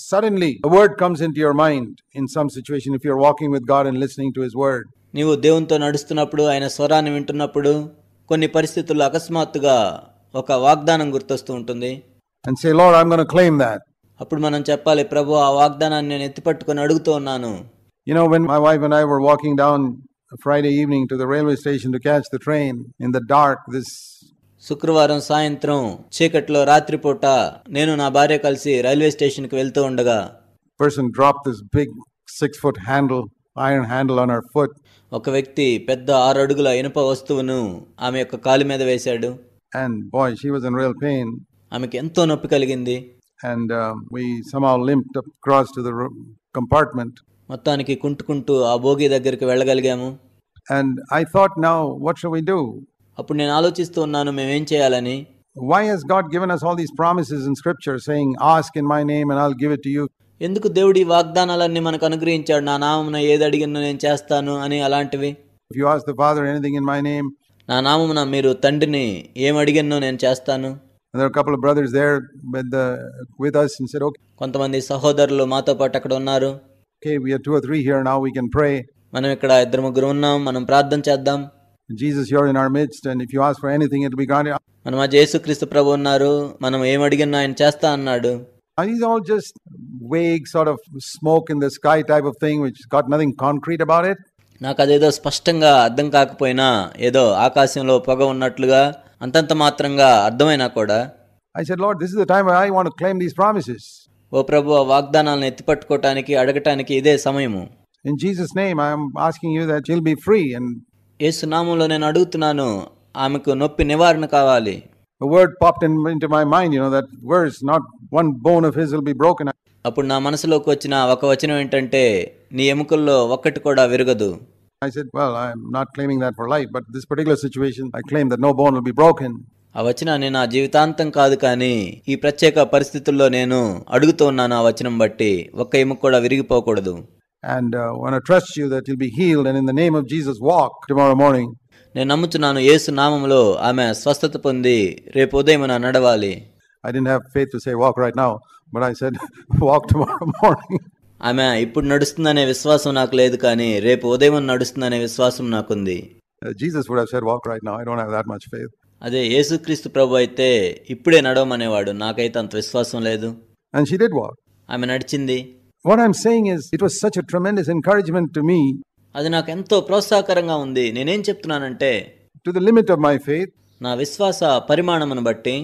B: suddenly word comes in your mind in some situation if you're walking with God and listening to his word నీవు దేవునితో నడుస్తున్నప్పుడు ఆయన స్వరాన్ని వింటున్నప్పుడు కొన్ని పరిస్థితుల్లో అకస్మాత్తుగా ఒక వాగ్దానం గుర్తొస్తూ ఉంటుంది and say Lord I am claim that అప్పుడు మనం చెప్పాలి ప్రభు ఆ వాగ్దానాన్ని నేను ఎత్తిపట్టుకొని అడుగుతూ ఉన్నాను
A: you know when my wife and I were walking down Friday evening to the
B: railway station to catch the train in the dark this శుక్రవారం సాయంత్రం చీకట్లో రాత్రిపూట నేను నా భార్య కలిసి రైల్వే స్టేషన్ కి వెళ్తూ ఉండగా person drop
A: this big six foot handle iron handle on our foot
B: ఒక వ్యక్తి పెద్ద ఆరు అడుగుల ఇనుప వస్తువును ఆమె యొక్క కాలి మీద వేశాడు
A: and boy she was in real pain
B: ఆమెకి ఎంతో నొప్పి కలిగింది and we somehow limped across to the compartment మొత్తానికి కుంటుకుంటూ ఆ బోగి దగ్గరికి వెళ్ళగలిగాము And I thought, now, what shall we do? Why has God
A: given us all these promises in Scripture saying, Ask in my name and I'll give it to you?
B: If you ask the Father anything in my name, నా నామమున మీరు తండ్రిని ఏం అడిగినో there are a couple of brothers there with, us and said, okay, okay, we are two or three here now, we can pray. మనం ఇక్కడ ఇద్దరు ముగ్గురు ఉన్నాం మనం ప్రార్థన చేద్దాం Jesus, you're in our midst, and if you ask for anything, it'll be granted. మనం ఆ యేసుక్రీస్తు ప్రభు ఉన్నారు మనం ఏం అడిగినా ఆయన చేస్తా అన్నాడు And these are all just vague, sort of smoke
A: in the sky type of thing, which has got nothing concrete about it.
B: నాకు అదేదో స్పష్టంగా అర్థం కాకపోయినా ఏదో ఆకాశంలో పొగ ఉన్నట్లుగా అంతంత మాత్రంగా అర్థమైనా కూడా I said, Lord, this is the time where I want to claim these promises. ఓ ప్రభు ఆ వాగ్దానాలను ఎత్తిపట్టుకోవటానికి అడగటానికి ఇదే సమయము in Jesus name I'm asking you that she'll be free and Yesu నామంలో నేను అడుగుతున్నాను ఆమెకు నొప్పి నివారణ కావాలి A word popped in, into my mind, you know, that verse, not one bone of his will be broken. అప్పుడు నా మనసులోకి వచ్చిన ఒక వచనం ఏంటంటే నీ ఎముకల్లో ఒక్కటి కూడా విరగదు
A: I said, well, I'm not claiming that for life, but this particular situation, I claim that no bone will be broken.
B: ఆ వచనాన్ని నా జీవితాంతం కాదు కానీ ఈ ప్రత్యేక పరిస్థితుల్లో నేను అడుగుతున్నాను ఆ వచనం బట్టి ఒక్క ఎముక కూడా విరిగిపోకూడదు
A: and uh, want to trust you that you'll be healed and in the name of Jesus walk tomorrow morning.
B: నేను నమ్ముతున్నాను యేసు నామములో ఆమె స్వస్థత పొంది రేపు ఉదయం నా నడవాలి I didn't have faith to say walk right now but I said walk tomorrow morning ఆమె ఇప్పుడు నడుస్తుందనే విశ్వాసం నాకు లేదు కానీ రేపు ఉదయం నడుస్తుందనే విశ్వాసం నాకుంది Jesus would have said walk right now I don't have that much faith అదే యేసుక్రీస్తు ప్రభు అయితే ఇప్పుడే నడవమనేవాడు నాకైతే అంత విశ్వాసం లేదు అండ్ షీ డిడ్ వాక్ ఆమె నడిచింది
A: what I'm saying is it was such tremendous encouragement to me
B: అది నాకు ఎంతో ప్రోత్సాహకరంగా ఉంది నేనేం చెప్తున్నానంటే to the limit of my faith నా విశ్వాస పరిమాణమును బట్టి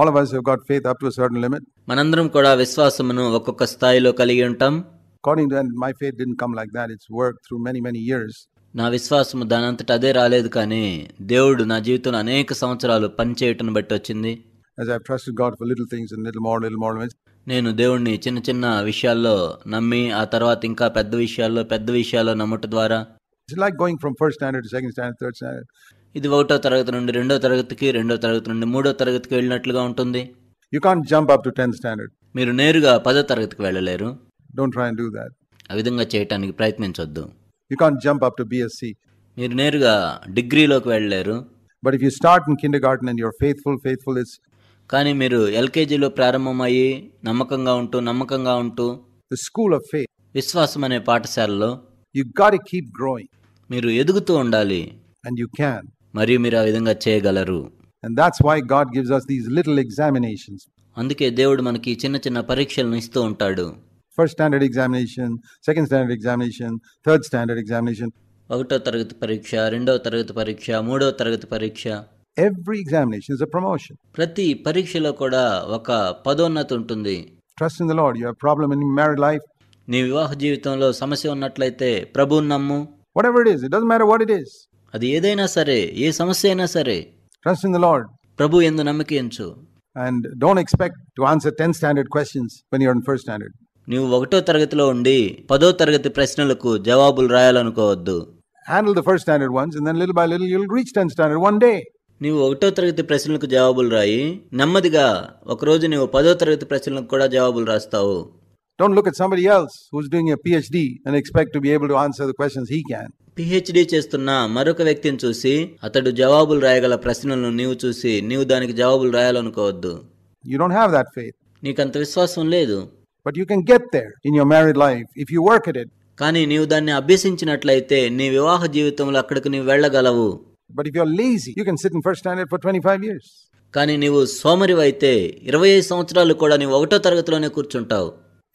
B: ఆల్ of us have got faith up to a certain limit మనందరం కూడా విశ్వాసమును ఒక్కొక్క స్థాయిలో కలిగి ఉంటాం according to and my faith didn't come like that it's worked through many many years నా విశ్వాసము దానంతట అదే రాలేదు కానీ దేవుడు నా జీవితంలో అనేక సంవత్సరాలు పనిచేయటం బట్టి వచ్చింది as i've trusted god for little things and little more little more నేను దేవుణ్ణి చిన్న చిన్న విషయాల్లో నమ్మి ఆ తర్వాత ఇంకా పెద్ద విషయాల్లో పెద్ద విషయాల్లో నమ్మట ద్వారా
A: like going from first standard second
B: standard ఇది ఒకటో తరగతి నుండి రెండో తరగతికి రెండో తరగతి నుండి మూడో తరగతికి వెళ్ళినట్లుగా ఉంటుంది you can't jump up to 10th standard మీరు నేరుగా పదో తరగతికి వెళ్ళలేరు don't try and do that ఆ విధంగా చేయటానికి ప్రయత్నించొద్దు you can't jump up to BSc మీరు నేరుగా డిగ్రీలోకి వెళ్ళలేరు but if you start in kindergarten and are faithful faithful is కానీ మీరు ఎల్కేజీలో ప్రారంభమయ్యి నమ్మకంగా ఉంటూ నమ్మకంగా ఉంటూ ద స్కూల్ ఆఫ్ ఫేత్ విశ్వాసం అనే పాఠశాలలో యు గాట్ కీప్ గ్రోయింగ్ మీరు ఎదుగుతూ ఉండాలి అండ్ యు క్యాన్ మరియు మీరు ఆ విధంగా చేయగలరు
A: and that's why God gives us these little
B: examinations అందుకే దేవుడు మనకి చిన్న చిన్న పరీక్షలను ఇస్తూ ఉంటాడు
A: first standard examination second standard examination third standard examination
B: ఒకటో తరగతి పరీక్ష రెండో తరగతి పరీక్ష మూడో తరగతి పరీక్ష
A: every examination is a promotion ప్రతి పరీక్షలో
B: కూడా ఒక పదోన్నతి ఉంటుంది trust in the Lord you have problem in married life నీ వివాహ జీవితంలో సమస్య ఉన్నట్లయితే ప్రభు నమ్ము whatever it is it doesn't matter what it is అది ఏదైనా సరే ఏ సమస్య అయినా సరే ట్రస్ట్ ఇన్ ద లార్డ్ ప్రభు ఎందు నమ్మకించు
A: and don't expect to answer 10 standard questions when you are in first standard
B: నువ్వు ఒకటో తరగతిలో ఉండి పదో తరగతి ప్రశ్నలకు జవాబులు రాయాలనుకోవద్దు handle the first standard ones and then little by little you will reach 10 standard one day నీవు ఒకటో తరగతి ప్రశ్నలకు జవాబులు రాయి నెమ్మదిగా ఒకరోజు నీవు పదో తరగతి ప్రశ్నలకు కూడా జవాబులు రాస్తావు Don't look at somebody else who's
A: doing a PhD expect to to be able to answer the questions he
B: PhD చేస్తున్న మరొక వ్యక్తిని చూసి అతడు జవాబులు రాయగల ప్రశ్నలను నీవు చూసి నీవు దానికి జవాబులు రాయాలనుకోవద్దు You don't have that faith. నీకంత విశ్వాసం లేదు but you can get there in your married life if you work at it. కానీ నీవు దాన్ని అభ్యసించినట్లయితే నీ వివాహ జీవితంలో అక్కడికి నీవు వెళ్ళగలవు but if you're lazy you can sit in first standard for twenty five years కానీ నీవు సోమరివైతే ఇరవై ఐదు సంవత్సరాలు కూడా నీవు ఒకటో తరగతిలోనే కూర్చుంటావు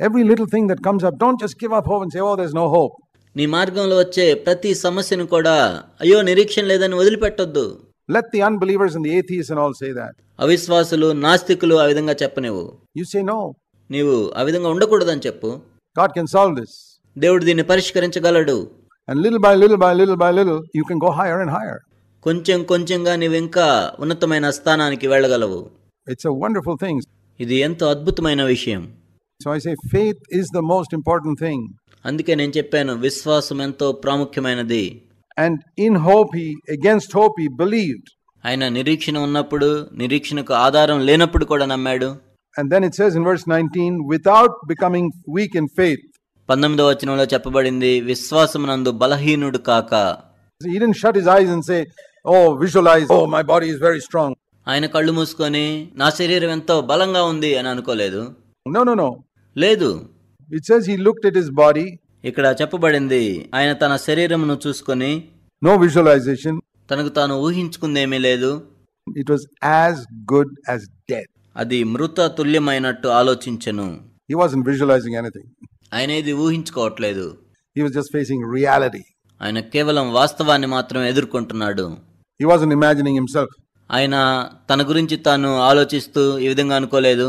B: every little thing that comes up don't just give up hope and say oh there is no hope నీ మార్గంలో వచ్చే ప్రతి సమస్యను కూడా అయ్యో నిరీక్షణ లేదని వదిలిపెట్టొద్దు let the unbelievers and the atheists and all say that అవిశ్వాసులు నాస్తికులు ఆ విధంగా చెప్పనివ్వు యు సే నో నీవు ఆ విధంగా ఉండకూడదని చెప్పు గాడ్ కెన్ సాల్వ్ దిస్ దేవుడు దీన్ని పరిష్కరించగలడు and little by little by little by little you can go higher and higher కొంచెం కొంచెంగా నీవు ఇంకా ఉన్నతమైన స్థానానికి వెళ్ళగలవు ఇట్స్ అ వండర్ఫుల్ థింగ్ ఇది ఎంతో అద్భుతమైన విషయం so I say faith is the most important thing అందుకే నేను చెప్పాను విశ్వాసం ఎంతో ప్రాముఖ్యమైనది and in hope he against hope he believed ఆయన నిరీక్షణ ఉన్నప్పుడు నిరీక్షణకు ఆధారం లేనప్పుడు కూడా నమ్మాడు and then it
A: says in verse 19 without becoming weak in faith
B: 19వ వచనంలో చెప్పబడింది విశ్వాసమునందు బలహీనుడు కాక
A: He didn't shut his eyes and say, oh visualize oh my
B: body is very strong ఆయన కళ్ళు మూసుకొని నా శరీరం ఎంతో బలంగా ఉంది అని అనుకోలేదు నో నో నో లేదు it says he looked at his body ఇక్కడ చెప్పబడింది ఆయన తన శరీరమును చూసుకొని నో విజువలైజేషన్ తనకు తాను ఊహించుకుందేమీ లేదు it was as good as death అది మృత తుల్యమైనట్టు ఆలోచించను హి వాస్ విజువలైజింగ్ ఎనీథింగ్ ఆయన ఇది ఊహించుకోవట్లేదు he was just facing reality ఆయన కేవలం వాస్తవాన్ని మాత్రమే ఎదుర్కొంటున్నాడు హీ వాజ్ ఇమాజినింగ్ హిమ్సెల్ఫ్ ఆయన తన గురించి తాను ఆలోచిస్తూ ఈ విధంగా అనుకోలేదు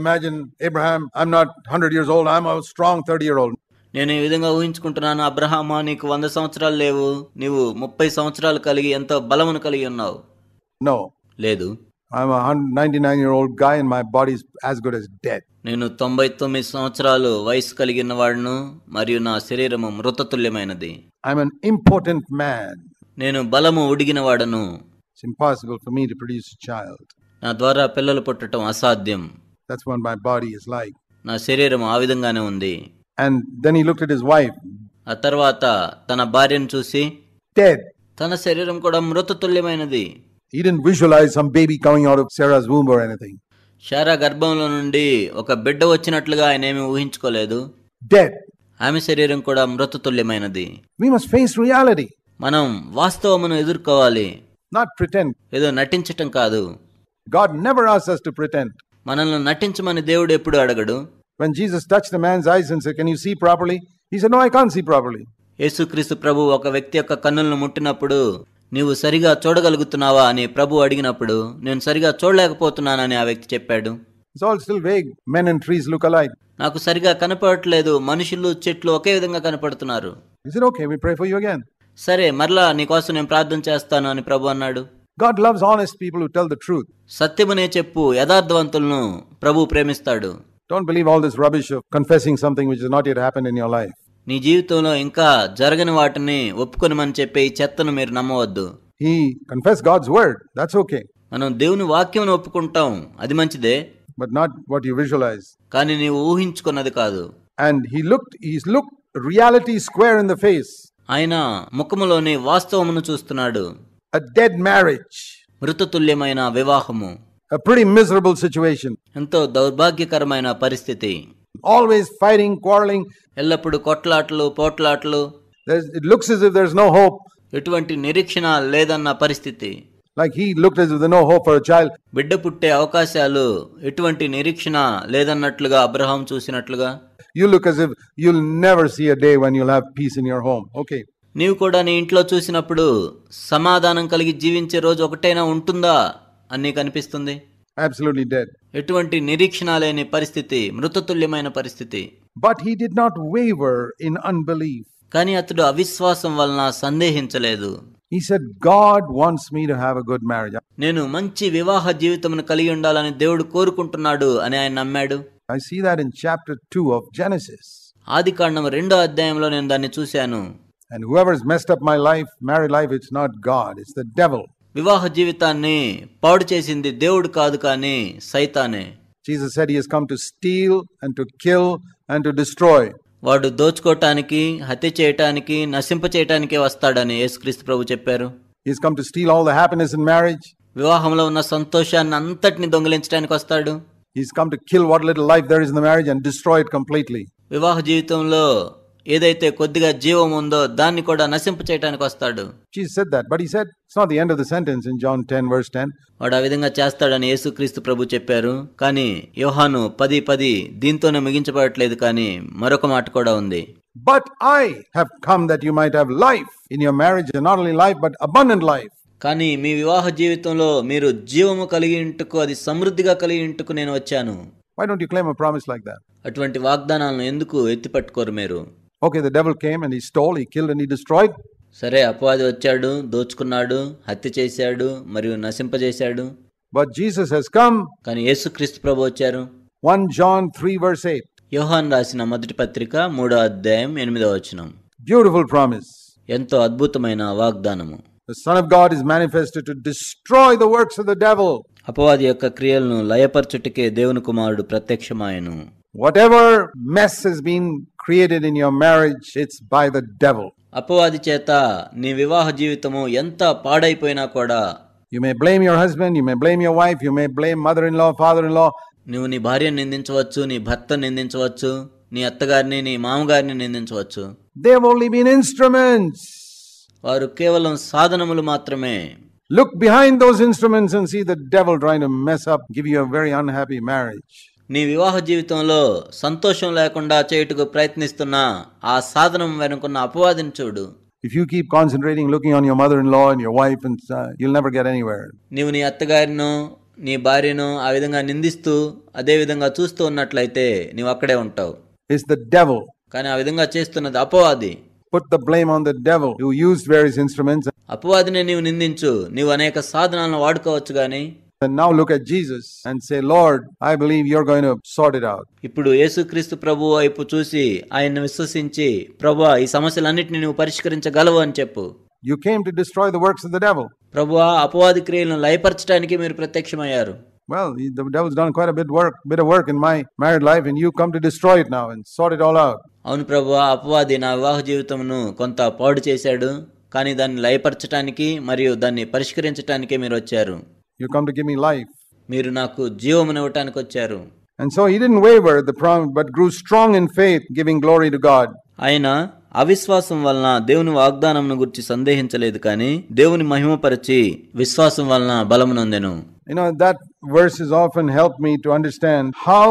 B: imagine Abraham I'm not hundred years old I'm strong thirty year old నేను ఈ విధంగా ఊహించుకుంటున్నాను అబ్రహామా నీకు వంద సంవత్సరాలు లేవు నీవు ముప్పై సంవత్సరాలు కలిగి ఎంతో బలమును కలిగి ఉన్నావు
A: నో లేదు
B: నేను తొంభై తొమ్మిది సంవత్సరాలు వయసు కలిగిన వాడును మరియు నా శరీరము మృతతుల్యమైనది
A: ఐఎమ్ ఇంపార్టెంట్ మ్యాన్
B: నేను బలము ఒడిగినవాడను
A: impossible for me to produce child
B: నా ద్వారా పిల్లలు పుట్టడం అసాధ్యం
A: that's one my body is like
B: నా శరీరం ఆ విధంగానే ఉంది and
A: then he looked at his wife
B: ఆ తర్వాత తన భార్యను చూసి డెడ్ తన శరీరం కూడా మృతతుల్యమైనది
A: he did visualize some baby coming out of Sarah's womb or anything
B: Sarah గర్భంలో నుండి ఒక బిడ్డ వచ్చినట్లుగా ఆయన ఏమీ ఊహించుకోలేదు డెడ్ ఆమె శరీరం కూడా మృతతుల్యమైనది వి మస్ట్ ఫేస్ రియాలిటీ మనం వాస్తవమును ఎదుర్కోవాలి నాట్ ప్రిటెండ్ ఏదో నటించటం కాదు God never ask us to pretend మనల్ని నటించమని దేవుడు ఎప్పుడు అడగడు when jesus touched the man's eyes and said can you see properly he said no i can't see properly యేసుక్రీస్తు ప్రభు ఒక వ్యక్తి యొక్క కన్నులను ముట్టినప్పుడు నీవు సరిగా చూడగలుగుతున్నావా అని ప్రభు అడిగినప్పుడు నేను సరిగా చూడలేకపోతున్నానని ఆ వ్యక్తి చెప్పాడు all vague men and look నాకు సరిగా కనపడట్లేదు మనుషులు చెట్లు ఒకే విధంగా కనపడుతున్నారు ఓకే సరే మరలా నీకోసం నేను ప్రార్థన చేస్తాను అని ప్రభు అన్నాడు God loves honest people who tell the truth. సత్యమనే చెప్పు యథార్థవంతులను ప్రభు ప్రేమిస్తాడు
A: Don't believe all this rubbish of confessing something which has not yet happened in
B: your life. నీ జీవితంలో ఇంకా జరగని వాటిని ఒప్పుకొనమని చెప్పే ఈ చెత్తను మీరు నమ్మవద్దు He confessed God's word. That's okay. మనం దేవుని వాక్యం ఒప్పుకుంటాం అది మంచిదే But not what you visualize. కానీ నీవు ఊహించుకున్నది కాదు And he looked, he's looked reality square in the face. ఆయన ముఖములోని వాస్తవమును చూస్తున్నాడు a dead marriage మృతతుల్యమైన వివాహము a pretty miserable situation ఎంతో దౌర్భాగ్యకరమైన పరిస్థితి always fighting quarreling ఎల్లప్పుడు కొట్లాటలు పోట్లాటలు There's, it looks as if there's no hope ఎటువంటి నిరీక్షణ లేదన్న పరిస్థితి like he looked as if there's no hope for a child బిడ్డ పుట్టే అవకాశాలు ఎటువంటి నిరీక్షణ లేదన్నట్లుగా అబ్రహాం చూసినట్లుగా you look as you'll
A: never see a day when you'll have peace in your home
B: okay నీవు కూడా నీ ఇంట్లో చూసినప్పుడు సమాధానం కలిగి జీవించే రోజు ఒకటైనా ఉంటుందా అని కనిపిస్తుంది అబ్సల్యూట్లీ డెడ్ ఎటువంటి నిరీక్షణ లేని పరిస్థితి మృతతుల్యమైన పరిస్థితి
A: but he did not waver
B: in unbelief కానీ అతడు అవిశ్వాసం వలన సందేహించలేదు he said God wants me to have a good marriage నేను మంచి వివాహ జీవితమును కలిగి ఉండాలని దేవుడు కోరుకుంటున్నాడు అని ఆయన నమ్మాడు I see that in chapter two of Genesis ఆదికాండం రెండో అధ్యాయంలో నేను దాన్ని చూశాను
A: and whoever is messed up my life married life it's not
B: God it's the devil వివాహ జీవితాన్ని పాడు చేసింది దేవుడు కాదు కానీ సైతానే Jesus said he has come to steal and to kill and to destroy వాడు దోచుకోవటానికి హత్య చేయటానికి నశింప చేయటానికే వస్తాడని యేసుక్రీస్తు ప్రభు చెప్పారు he's come to steal all the happiness in marriage వివాహంలో ఉన్న సంతోషాన్ని అంతటిని దొంగిలించడానికి
A: వస్తాడు He's come to kill what little life there is in the marriage and destroy it completely.
B: వివాహ జీవితంలో ఏదైతే కొద్దిగా జీవం ఉందో దాన్ని కూడా నశింపు చేయడానికి వస్తాడు Jesus said that, but he
A: said it's not the end of the sentence in John 10 verse 10.
B: వాడు ఆ విధంగా చేస్తాడని యేసుక్రీస్తు ప్రభు చెప్పారు కానీ యోహాను పది పది దీంతోనే ముగించబడట్లేదు కానీ మరొక మాట కూడా ఉంది
A: But I have come that you might have life in your marriage, and not only life, but abundant
B: life. కానీ మీ వివాహ జీవితంలో మీరు జీవము కలిగి ఇంటుకు అది సమృద్ధిగా కలిగి ఇంటుకు నేను వచ్చాను
A: Why don't you claim a
B: అటువంటి వాగ్దానాలను ఎందుకు ఎత్తిపట్టుకోరు మీరు okay the devil came and he stole, he killed, and he సరే అపవాది వచ్చాడు దోచుకున్నాడు హత్య చేశాడు మరియు నశింపజేశాడు బట్ జీసస్ has కమ్ కానీ యేసుక్రీస్తు ప్రభు వచ్చారు 1 జాన్ 3, వర్స్ 8. యోహాన్ రాసిన మొదటి పత్రిక మూడో అధ్యాయం ఎనిమిదో వచనం బ్యూటిఫుల్ ప్రామిస్ ఎంతో అద్భుతమైన వాగ్దానము The Son of God is manifested to destroy the works of the devil. అపవాది యొక్క క్రియలను లయపరచుటకే దేవుని కుమారుడు ప్రత్యక్షమాయను Whatever mess has been created in your marriage, it's by the devil. అపవాది చేత నీ వివాహ జీవితము ఎంత పాడైపోయినా కూడా
A: You may blame your husband, you may blame your wife, you may blame mother-in-law, father-in-law.
B: నువ్వు నీ భార్యను నిందించవచ్చు నీ భర్త నిందించవచ్చు నీ అత్తగారిని నీ మామగారిని నిందించవచ్చు They have only been instruments. వారు కేవలం సాధనములు మాత్రమే
A: look behind those instruments and see the devil trying to mess up give you very
B: happy marriage నీ వివాహ జీవితంలో సంతోషం లేకుండా చేయుటకు ప్రయత్నిస్తున్న ఆ సాధనం వెనుకున్న అపవాదిని చూడు
A: if you keep concentrating looking on your mother in law and your wife and you'll never get anywhere
B: నీవు నీ అత్తగారిను నీ భార్యను ఆ విధంగా నిందిస్తూ అదే విధంగా చూస్తూ ఉన్నట్లయితే నీవు అక్కడే ఉంటావు ఇస్ ద డెవో కానీ ఆ విధంగా చేస్తున్నది అపవాది put the blame on the devil who used various instruments. అపవాదిని నీవు నిందించు నీవు అనేక సాధనాలను వాడుకోవచ్చు గాని And now look at Jesus and say, Lord, I believe you're going to sort it out. ఇప్పుడు యేసుక్రీస్తు ప్రభు వైపు చూసి ఆయన్ను విశ్వసించి ప్రభు ఈ సమస్యలన్నిటిని నువ్వు పరిష్కరించగలవు అని చెప్పు You came to destroy the works of the devil. ప్రభు అపవాది క్రియలను లయపరచడానికి మీరు ప్రత్యక్షమయ్యారు well, the devil's done
A: quite a bit work, bit of work in my married life, and you come to destroy it now and sort it all out.
B: అవును ప్రభు అపవాది నా వివాహ జీవితంను కొంత పాడు చేశాడు కానీ దాన్ని లయపరచడానికి మరియు దాన్ని పరిష్కరించడానికి మీరు వచ్చారు you come to give me life మీరు నాకు జీవమును ఇవ్వడానికి వచ్చారు
A: and so he didn't waver the promise but grew strong in faith giving glory to God
B: ఆయన అవిశ్వాసం వలన దేవుని వాగ్దానంను గురించి సందేహించలేదు కానీ దేవుని మహిమపరచి విశ్వాసం వలన బలమునందెను
A: you know that verse has often help me to understand how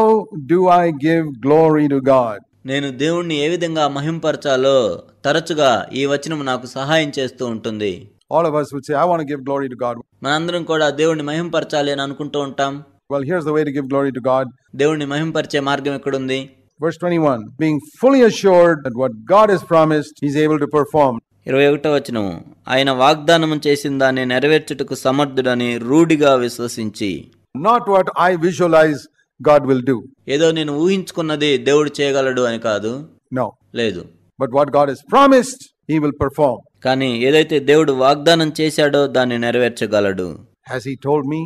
A: do I give glory to God
B: నేను దేవుణ్ణి ఏ విధంగా మహింపరచాలో తరచుగా ఈ వచనం నాకు సహాయం చేస్తూ ఉంటుంది all of us would say i want to give glory to god మనందరం కూడా దేవుణ్ణి మహింపరచాలి అని అనుకుంటూ ఉంటాం well here's the way to give glory to god దేవుణ్ణి మహింపరిచే మార్గం ఇక్కడ ఉంది
A: verse 21 being fully assured that what god has promised he is able to perform
B: ఇరవై ఒకటో వచనం ఆయన వాగ్దానం చేసిన దాన్ని నెరవేర్చుటకు సమర్థుడని రూఢిగా విశ్వసించి
A: not what I visualise God will do
B: ఏదో నేను ఊహించుకున్నది దేవుడు చేయగలడు అని కాదు నో లేదు but what God is promised he will perform కానీ ఏదైతే దేవుడు వాగ్దానం చేశాడో దాన్ని నెరవేర్చగలడు
A: హ్యాస్ హీ టోల్డ్ మీ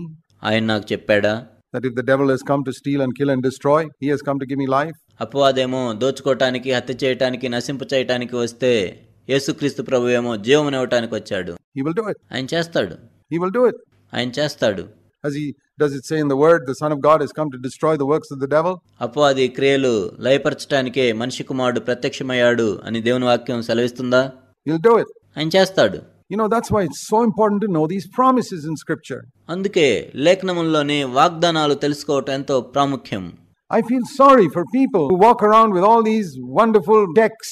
B: ఆయన నాకు చెప్పాడా that if the devil
A: has come to steal and kill and destroy he has come to give me life
B: అపవాదేమో దోచుకోవటానికి హత్య చేయటానికి నశింపు చేయటానికి వస్తే యేసుక్రీస్తు ప్రభు ఏమో జీవం వచ్చాడు హీ విల్ డు ఇట్ ఆయన చేస్తాడు హీ విల్ డు ఇట్ ఆయన చేస్తాడు has he does it say in the word the son of god has come to destroy the works of the devil అపవాది క్రియలు లయపరచడానికే మనిషి కుమారుడు ప్రత్యక్షమయ్యాడు అని దేవుని వాక్యం సెలవిస్తుందా he'll do it ఆయన చేస్తాడు you know that's why it's so important to know these promises in scripture అందుకే లేఖనముల్లోని వాగ్దానాలు తెలుసుకోవటం ఎంతో ప్రాముఖ్యం
A: I feel sorry for people who walk around with all these wonderful decks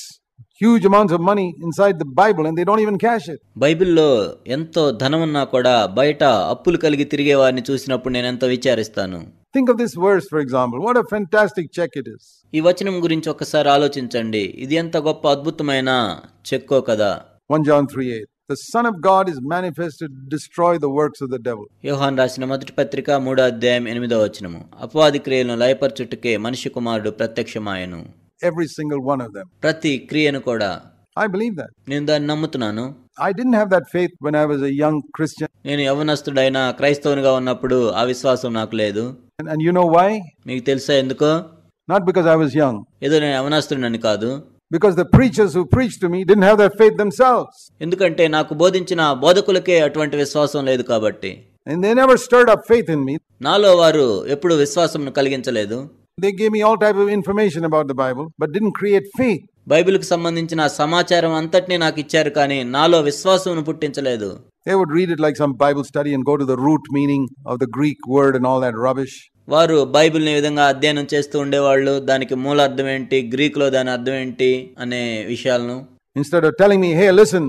A: huge amounts of money inside the Bible and they don't even cash it
B: బైబిల్లో ఎంతో ధనం ఉన్నా కూడా బయట అప్పులు కలిగి తిరిగే వారిని చూసినప్పుడు నేను ఎంతో విచారిస్తాను think of this words for example what a fantastic check it is ఈ వచనం గురించి ఒకసారి ఆలోచించండి ఇది ఎంత గొప్ప అద్భుతమైన చెక్కో కదా 1 John 3:8 The Son of God is manifested to destroy the works of the devil. యోహాన్ రాసిన మొదటి పత్రిక మూడో అధ్యాయం ఎనిమిదో వచనము అపవాది క్రియలను లయపరచుటకే మనిషి కుమారుడు ప్రత్యక్షమాయను
A: every single one of them.
B: ప్రతి క్రియను కూడా I believe that. నేను దాన్ని నమ్ముతున్నాను
A: I didn't have that faith when I was a
B: young Christian. నేను యవనస్తుడైన క్రైస్తవునిగా ఉన్నప్పుడు ఆ విశ్వాసం నాకు లేదు And, and you know why? మీకు తెలుసా ఎందుకో Not because I was young, ఏదో నేను యవనస్తుడినని కాదు because the preachers who preached to me didn't have that faith themselves. ఎందుకంటే నాకు బోధించిన బోధకులకే అటువంటి విశ్వాసం లేదు కాబట్టి And they never stirred up faith in me. నాలో వారు ఎప్పుడు విశ్వాసం కలిగించలేదు They gave me all type of information about the Bible, but didn't create faith. బైబిల్కు సంబంధించిన సమాచారం అంతటినీ నాకు ఇచ్చారు కానీ నాలో విశ్వాసమును పుట్టించలేదు They
A: would read it like some Bible study and go to the root meaning of the Greek word and all that rubbish.
B: వారు బైబిల్ని ఈ విధంగా అధ్యయనం చేస్తూ ఉండేవాళ్ళు దానికి మూలార్థం ఏంటి గ్రీక్లో దాని అర్థం ఏంటి అనే విషయాలను
A: Instead of telling me, hey, listen,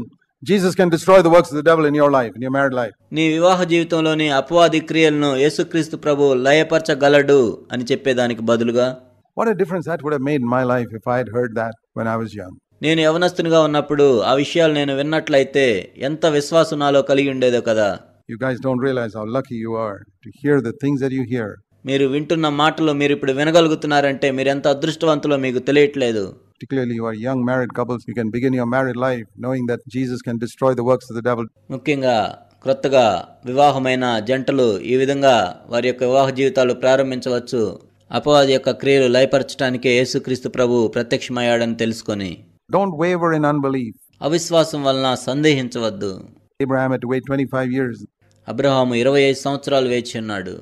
A: Jesus can destroy the works of the devil in your life
B: in your married life నీ వివాహ జీవితంలోని అపవాది క్రియలను యేసుక్రీస్తు ప్రభు లయపరచగలడు అని చెప్పేదానికి బదులుగా
A: what a difference that would have made my life if I heard that when I was
B: young నేను యవనస్తునిగా ఉన్నప్పుడు ఆ విషయాలు నేను విన్నట్లయితే ఎంత విశ్వాసం నాలో కలిగి ఉండేదో కదా
A: you guys don't realise how lucky you are to hear the things that you hear
B: మీరు వింటున్న మాటలు మీరు ఇప్పుడు వినగలుగుతున్నారంటే మీరు ఎంత అదృష్టవంతులో మీకు తెలియట్లేదు particularly you are young
A: married couples, you can begin your married life knowing that Jesus can destroy the works of the devil.
B: ముఖ్యంగా క్రొత్తగా వివాహమైన జంటలు ఈ విధంగా వారి యొక్క వివాహ జీవితాలు ప్రారంభించవచ్చు అపవాది యొక్క క్రియలు లయపరచడానికే యేసుక్రీస్తు ప్రభు ప్రత్యక్షమయ్యాడని తెలుసుకొని Don't waver in unbelief. అవిశ్వాసం వలన సందేహించవద్దు Abraham had to wait 25 years Abraham ఇరవై ఐదు సంవత్సరాలు వేచి ఉన్నాడు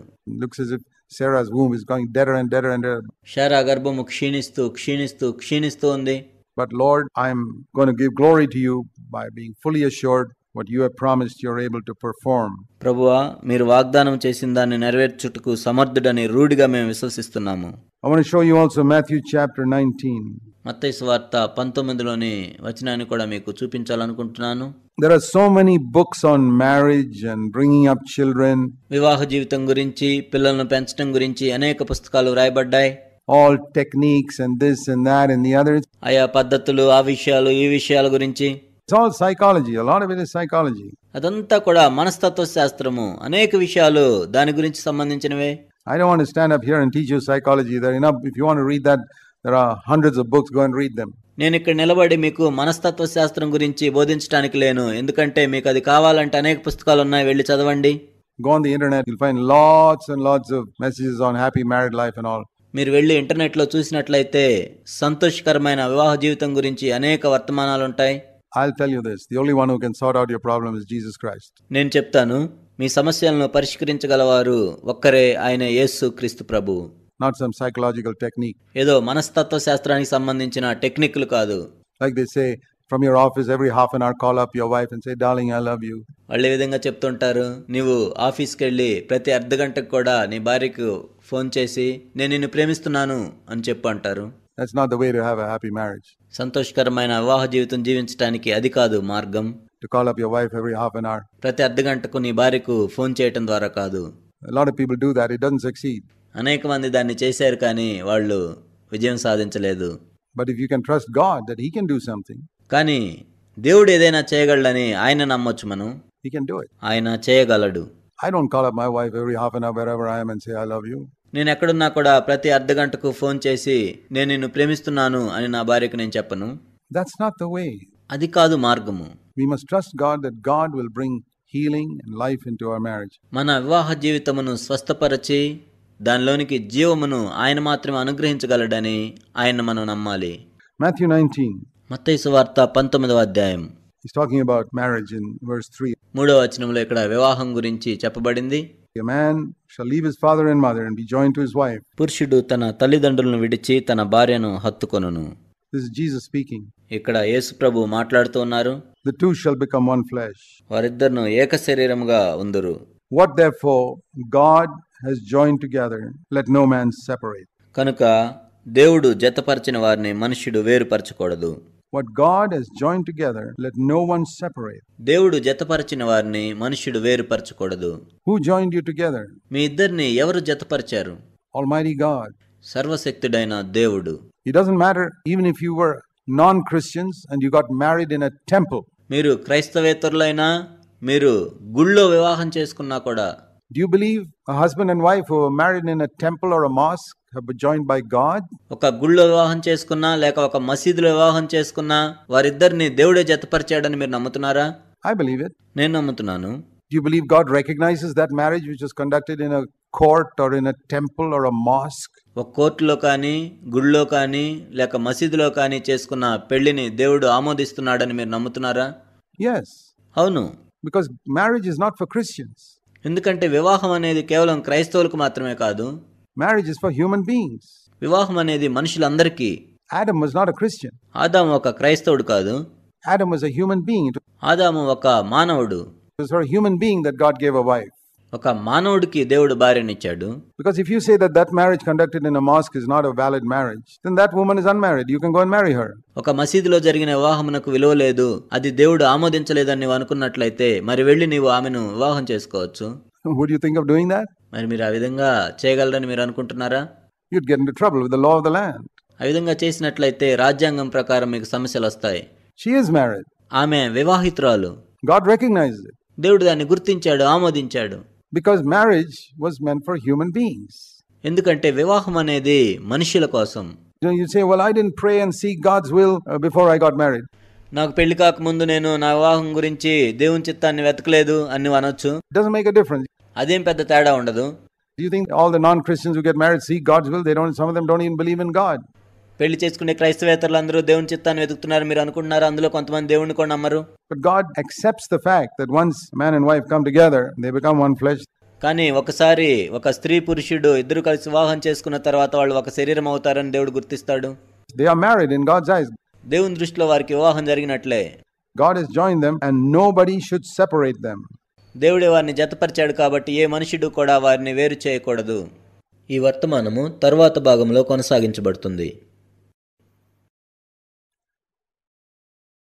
B: looks as if Sarah's womb is going deader and deader and deader. Sarah గర్భము క్షీణిస్తూ kshinistu kshinistu undi. But
A: Lord, I am going to give glory to you by being fully assured what you have promised you are able
B: to perform. ప్రభువా మీరు వాగ్దానం చేసిన దాన్ని నెరవేర్చుటకు సమర్థుడని రూఢిగా మేము విశ్వసిస్తున్నాము
A: I want show you also Matthew chapter nineteen
B: మత్తయి వార్త 19లోని వచనాన్ని కూడా మీకు చూపించాలనుకుంటున్నాను
A: there are so many books on marriage and bringing up children
B: వివాహ జీవితం గురించి పిల్లలను పెంచడం గురించి అనేక పుస్తకాలు రాయబడ్డాయి
A: all techniques and this and that and the other
B: ఆయా పద్ధతులు ఆ విషయాలు ఈ విషయాల గురించి it's all psychology a lot of it psychology అదంతా కూడా మనస్తత్వ శాస్త్రము అనేక విషయాలు దాని గురించి సంబంధించినవే I don't want to stand up
A: here and teach you psychology. There are enough. If you want to read that, there are hundreds of books. Go and read them.
B: నేను ఇక్కడ నిలబడి మీకు మనస్తత్వ శాస్త్రం గురించి బోధించడానికి లేను ఎందుకంటే మీకు అది కావాలంటే అనేక పుస్తకాలు ఉన్నాయి వెళ్ళి చదవండి go on internet you'll find lots and lots of messages on happy married life and all మీరు వెళ్ళి ఇంటర్నెట్ లో చూసినట్లయితే సంతోషకరమైన వివాహ జీవితం గురించి అనేక వర్తమానాలు ఉంటాయి I will tell you this the only one who can sort out your problem is Jesus Christ నేను చెప్తాను మీ సమస్యలను పరిష్కరించగలవారు ఒక్కరే ఆయన యేసు క్రీస్తు ప్రభు నాట్ సమ్ సైకలాజికల్ టెక్నిక్ ఏదో మనస్తత్వ శాస్త్రానికి సంబంధించిన టెక్నిక్లు కాదు
A: like they say from your office every half an hour call up your wife and say darling I love you
B: వాళ్ళు విధంగా చెప్తుంటారు నీవు ఆఫీస్కి వెళ్ళి ప్రతి అర్ధ గంటకు కూడా నీ భార్యకు ఫోన్ చేసి నేను నిన్ను ప్రేమిస్తున్నాను అని చెప్పు అంటారు that's not the way to have a happy marriage సంతోషకరమైన వివాహ జీవితం జీవించడానికి అది కాదు మార్గం to call up your wife every half an hour ప్రతి అర్ధ గంటకు నీ భార్యకు ఫోన్ చేయడం ద్వారా కాదు lot of people do that it don't succeed అనేక మంది దాన్ని చేశారు కానీ వాళ్ళు విజయం సాధించలేదు but if you can trust God that he can do something కానీ దేవుడు ఏదైనా చేయగలడని ఆయన నమ్మొచ్చు మనం హి కెన్ డు ఇట్ ఆయన చేయగలడు I don't call up my wife
A: every half an hour wherever I
B: am and say I love you నేను ఎక్కడున్నా కూడా ప్రతి అర్ధ గంటకు ఫోన్ చేసి నేను నిన్ను ప్రేమిస్తున్నాను అని నా భార్యకు నేను చెప్పను
A: దట్స్ నాట్ ద వే అది కాదు మార్గము trust God that God will bring healing
B: and life in marriage మన వివాహ జీవితమును స్వస్థపరచి దానిలోనికి జీవమును ఆయన మాత్రమే అనుగ్రహించగలడని ఆయన మనం నమ్మాలి నైన్టీన్ వార్త పంతొమ్మిదవ అధ్యాయం He's talking about marriage in verse 3. మూడవ వచనంలో ఇక్కడ వివాహం గురించి చెప్పబడింది A man shall leave his father and mother and be joined to his wife. పురుషుడు తన తల్లిదండ్రులను విడిచి తన భార్యను హత్తుకొనును. This is Jesus speaking. ఇక్కడ యేసు ప్రభు మాట్లాడుతూ ఉన్నారు the two shall become one flesh వారిద్దరు ఏక శరీరముగా ఉందరు
A: what they God has join together let no man separate
B: కనుక దేవుడు జతపరిచిన వారిని మనుష్యుడు వేరుపరచకూడదు
A: what God has join together let no one separate
B: దేవుడు జతపరిచిన వారిని మనుష్యుడు వేరుపరచకూడదు హూ జాయిన్ యు టుగెదర్ మీ ఇద్దరిని ఎవరు జతపరిచారు ఆల్మైటీ గాడ్ సర్వశక్తుడైన దేవుడు it doesn't matter even if you were non
A: Christians and you got married in a temple.
B: మీరు క్రైస్తవేతరులైనా మీరు గుళ్ళో వివాహం చేసుకున్నా కూడా Do you believe a husband and wife who are married in a temple or a mosque have been joined by God? ఒక గుళ్ళో వివాహం చేసుకున్నా లేక ఒక మసీదులో వివాహం చేసుకున్నా వారిద్దరిని దేవుడే జతపరిచాడని మీరు నమ్ముతున్నారా I believe it. నేను నమ్ముతున్నాను
A: Do you believe God recognizes that marriage which was conducted in a court or in a temple or a
B: mosque? ఒక కోర్టులో కానీ గుడిలో కానీ లేక మసీదులో కానీ చేసుకున్న పెళ్లిని దేవుడు ఆమోదిస్తున్నాడని మీరు నమ్ముతున్నారా ఎస్ అవును because marriage is not for Christians ఎందుకంటే వివాహం అనేది కేవలం క్రైస్తవులకు మాత్రమే కాదు marriage is for human beings వివాహం అనేది మనుషులందరికీ Adam was not a Christian ఆదాము ఒక క్రైస్తవుడు కాదు Adam was a human being ఆదాము ఒక మానవుడు it was for human being that God gave a wife ఒక మానవుడికి దేవుడు భార్యనిచ్చాడు because if you say that that marriage
A: conducted in a mosque is not a valid marriage then that woman is unmarried you can go and marry her
B: ఒక మసీదులో జరిగిన వివాహమునకు విలువ లేదు అది దేవుడు ఆమోదించలేదని నీవు అనుకున్నట్లయితే మరి వెళ్ళి నీవు ఆమెను వివాహం చేసుకోవచ్చు
A: would you think of doing that
B: మరి మీరు ఆ విధంగా చేయగలరని మీరు అనుకుంటున్నారా you'd get into trouble with the law of the land ఆ విధంగా చేసినట్లయితే రాజ్యాంగం ప్రకారం మీకు సమస్యలు వస్తాయి షీ ఇస్ మ్యారీడ్ ఆమె వివాహితురాలు గాడ్ రికగ్నైజ్డ్ దేవుడు దాన్ని గుర్తించాడు ఆమోదించాడు because marriage was meant for human beings ఎందుకంటే వివాహం అనేది మనుషుల కోసం you
A: say well I did pray and see God's will before I
B: got married నాకు పెళ్లి ముందు నేను నా వివాహం గురించి దేవుని చిత్తాన్ని వెతకలేదు అని అనొచ్చు డస్ మేక్ అ డిఫరెన్స్ అదేం పెద్ద తేడా ఉండదు Do you think all the non-Christians who get married seek God's will? They don't. Some of them don't even believe in God. పెళ్లి చేసుకునే అందరూ దేవుని చిత్తాన్ని వెతుకుతున్నారు మీరు అనుకుంటున్నారు అందులో కొంతమంది దేవుని కూడా నమ్మరు
A: but God accepts the fact that once man and wife come together they become one flesh
B: కానీ ఒకసారి ఒక స్త్రీ పురుషుడు ఇద్దరు కలిసి వివాహం చేసుకున్న తర్వాత వాళ్ళు ఒక శరీరం అవుతారని దేవుడు గుర్తిస్తాడు they are married in God's eyes దేవుని దృష్టిలో వారికి వివాహం జరిగినట్లే
A: God has join them and nobody should separate them
B: దేవుడే వారిని జతపరిచాడు కాబట్టి ఏ మనుషుడు కూడా వారిని వేరు చేయకూడదు ఈ వర్తమానము తర్వాత భాగంలో కొనసాగించబడుతుంది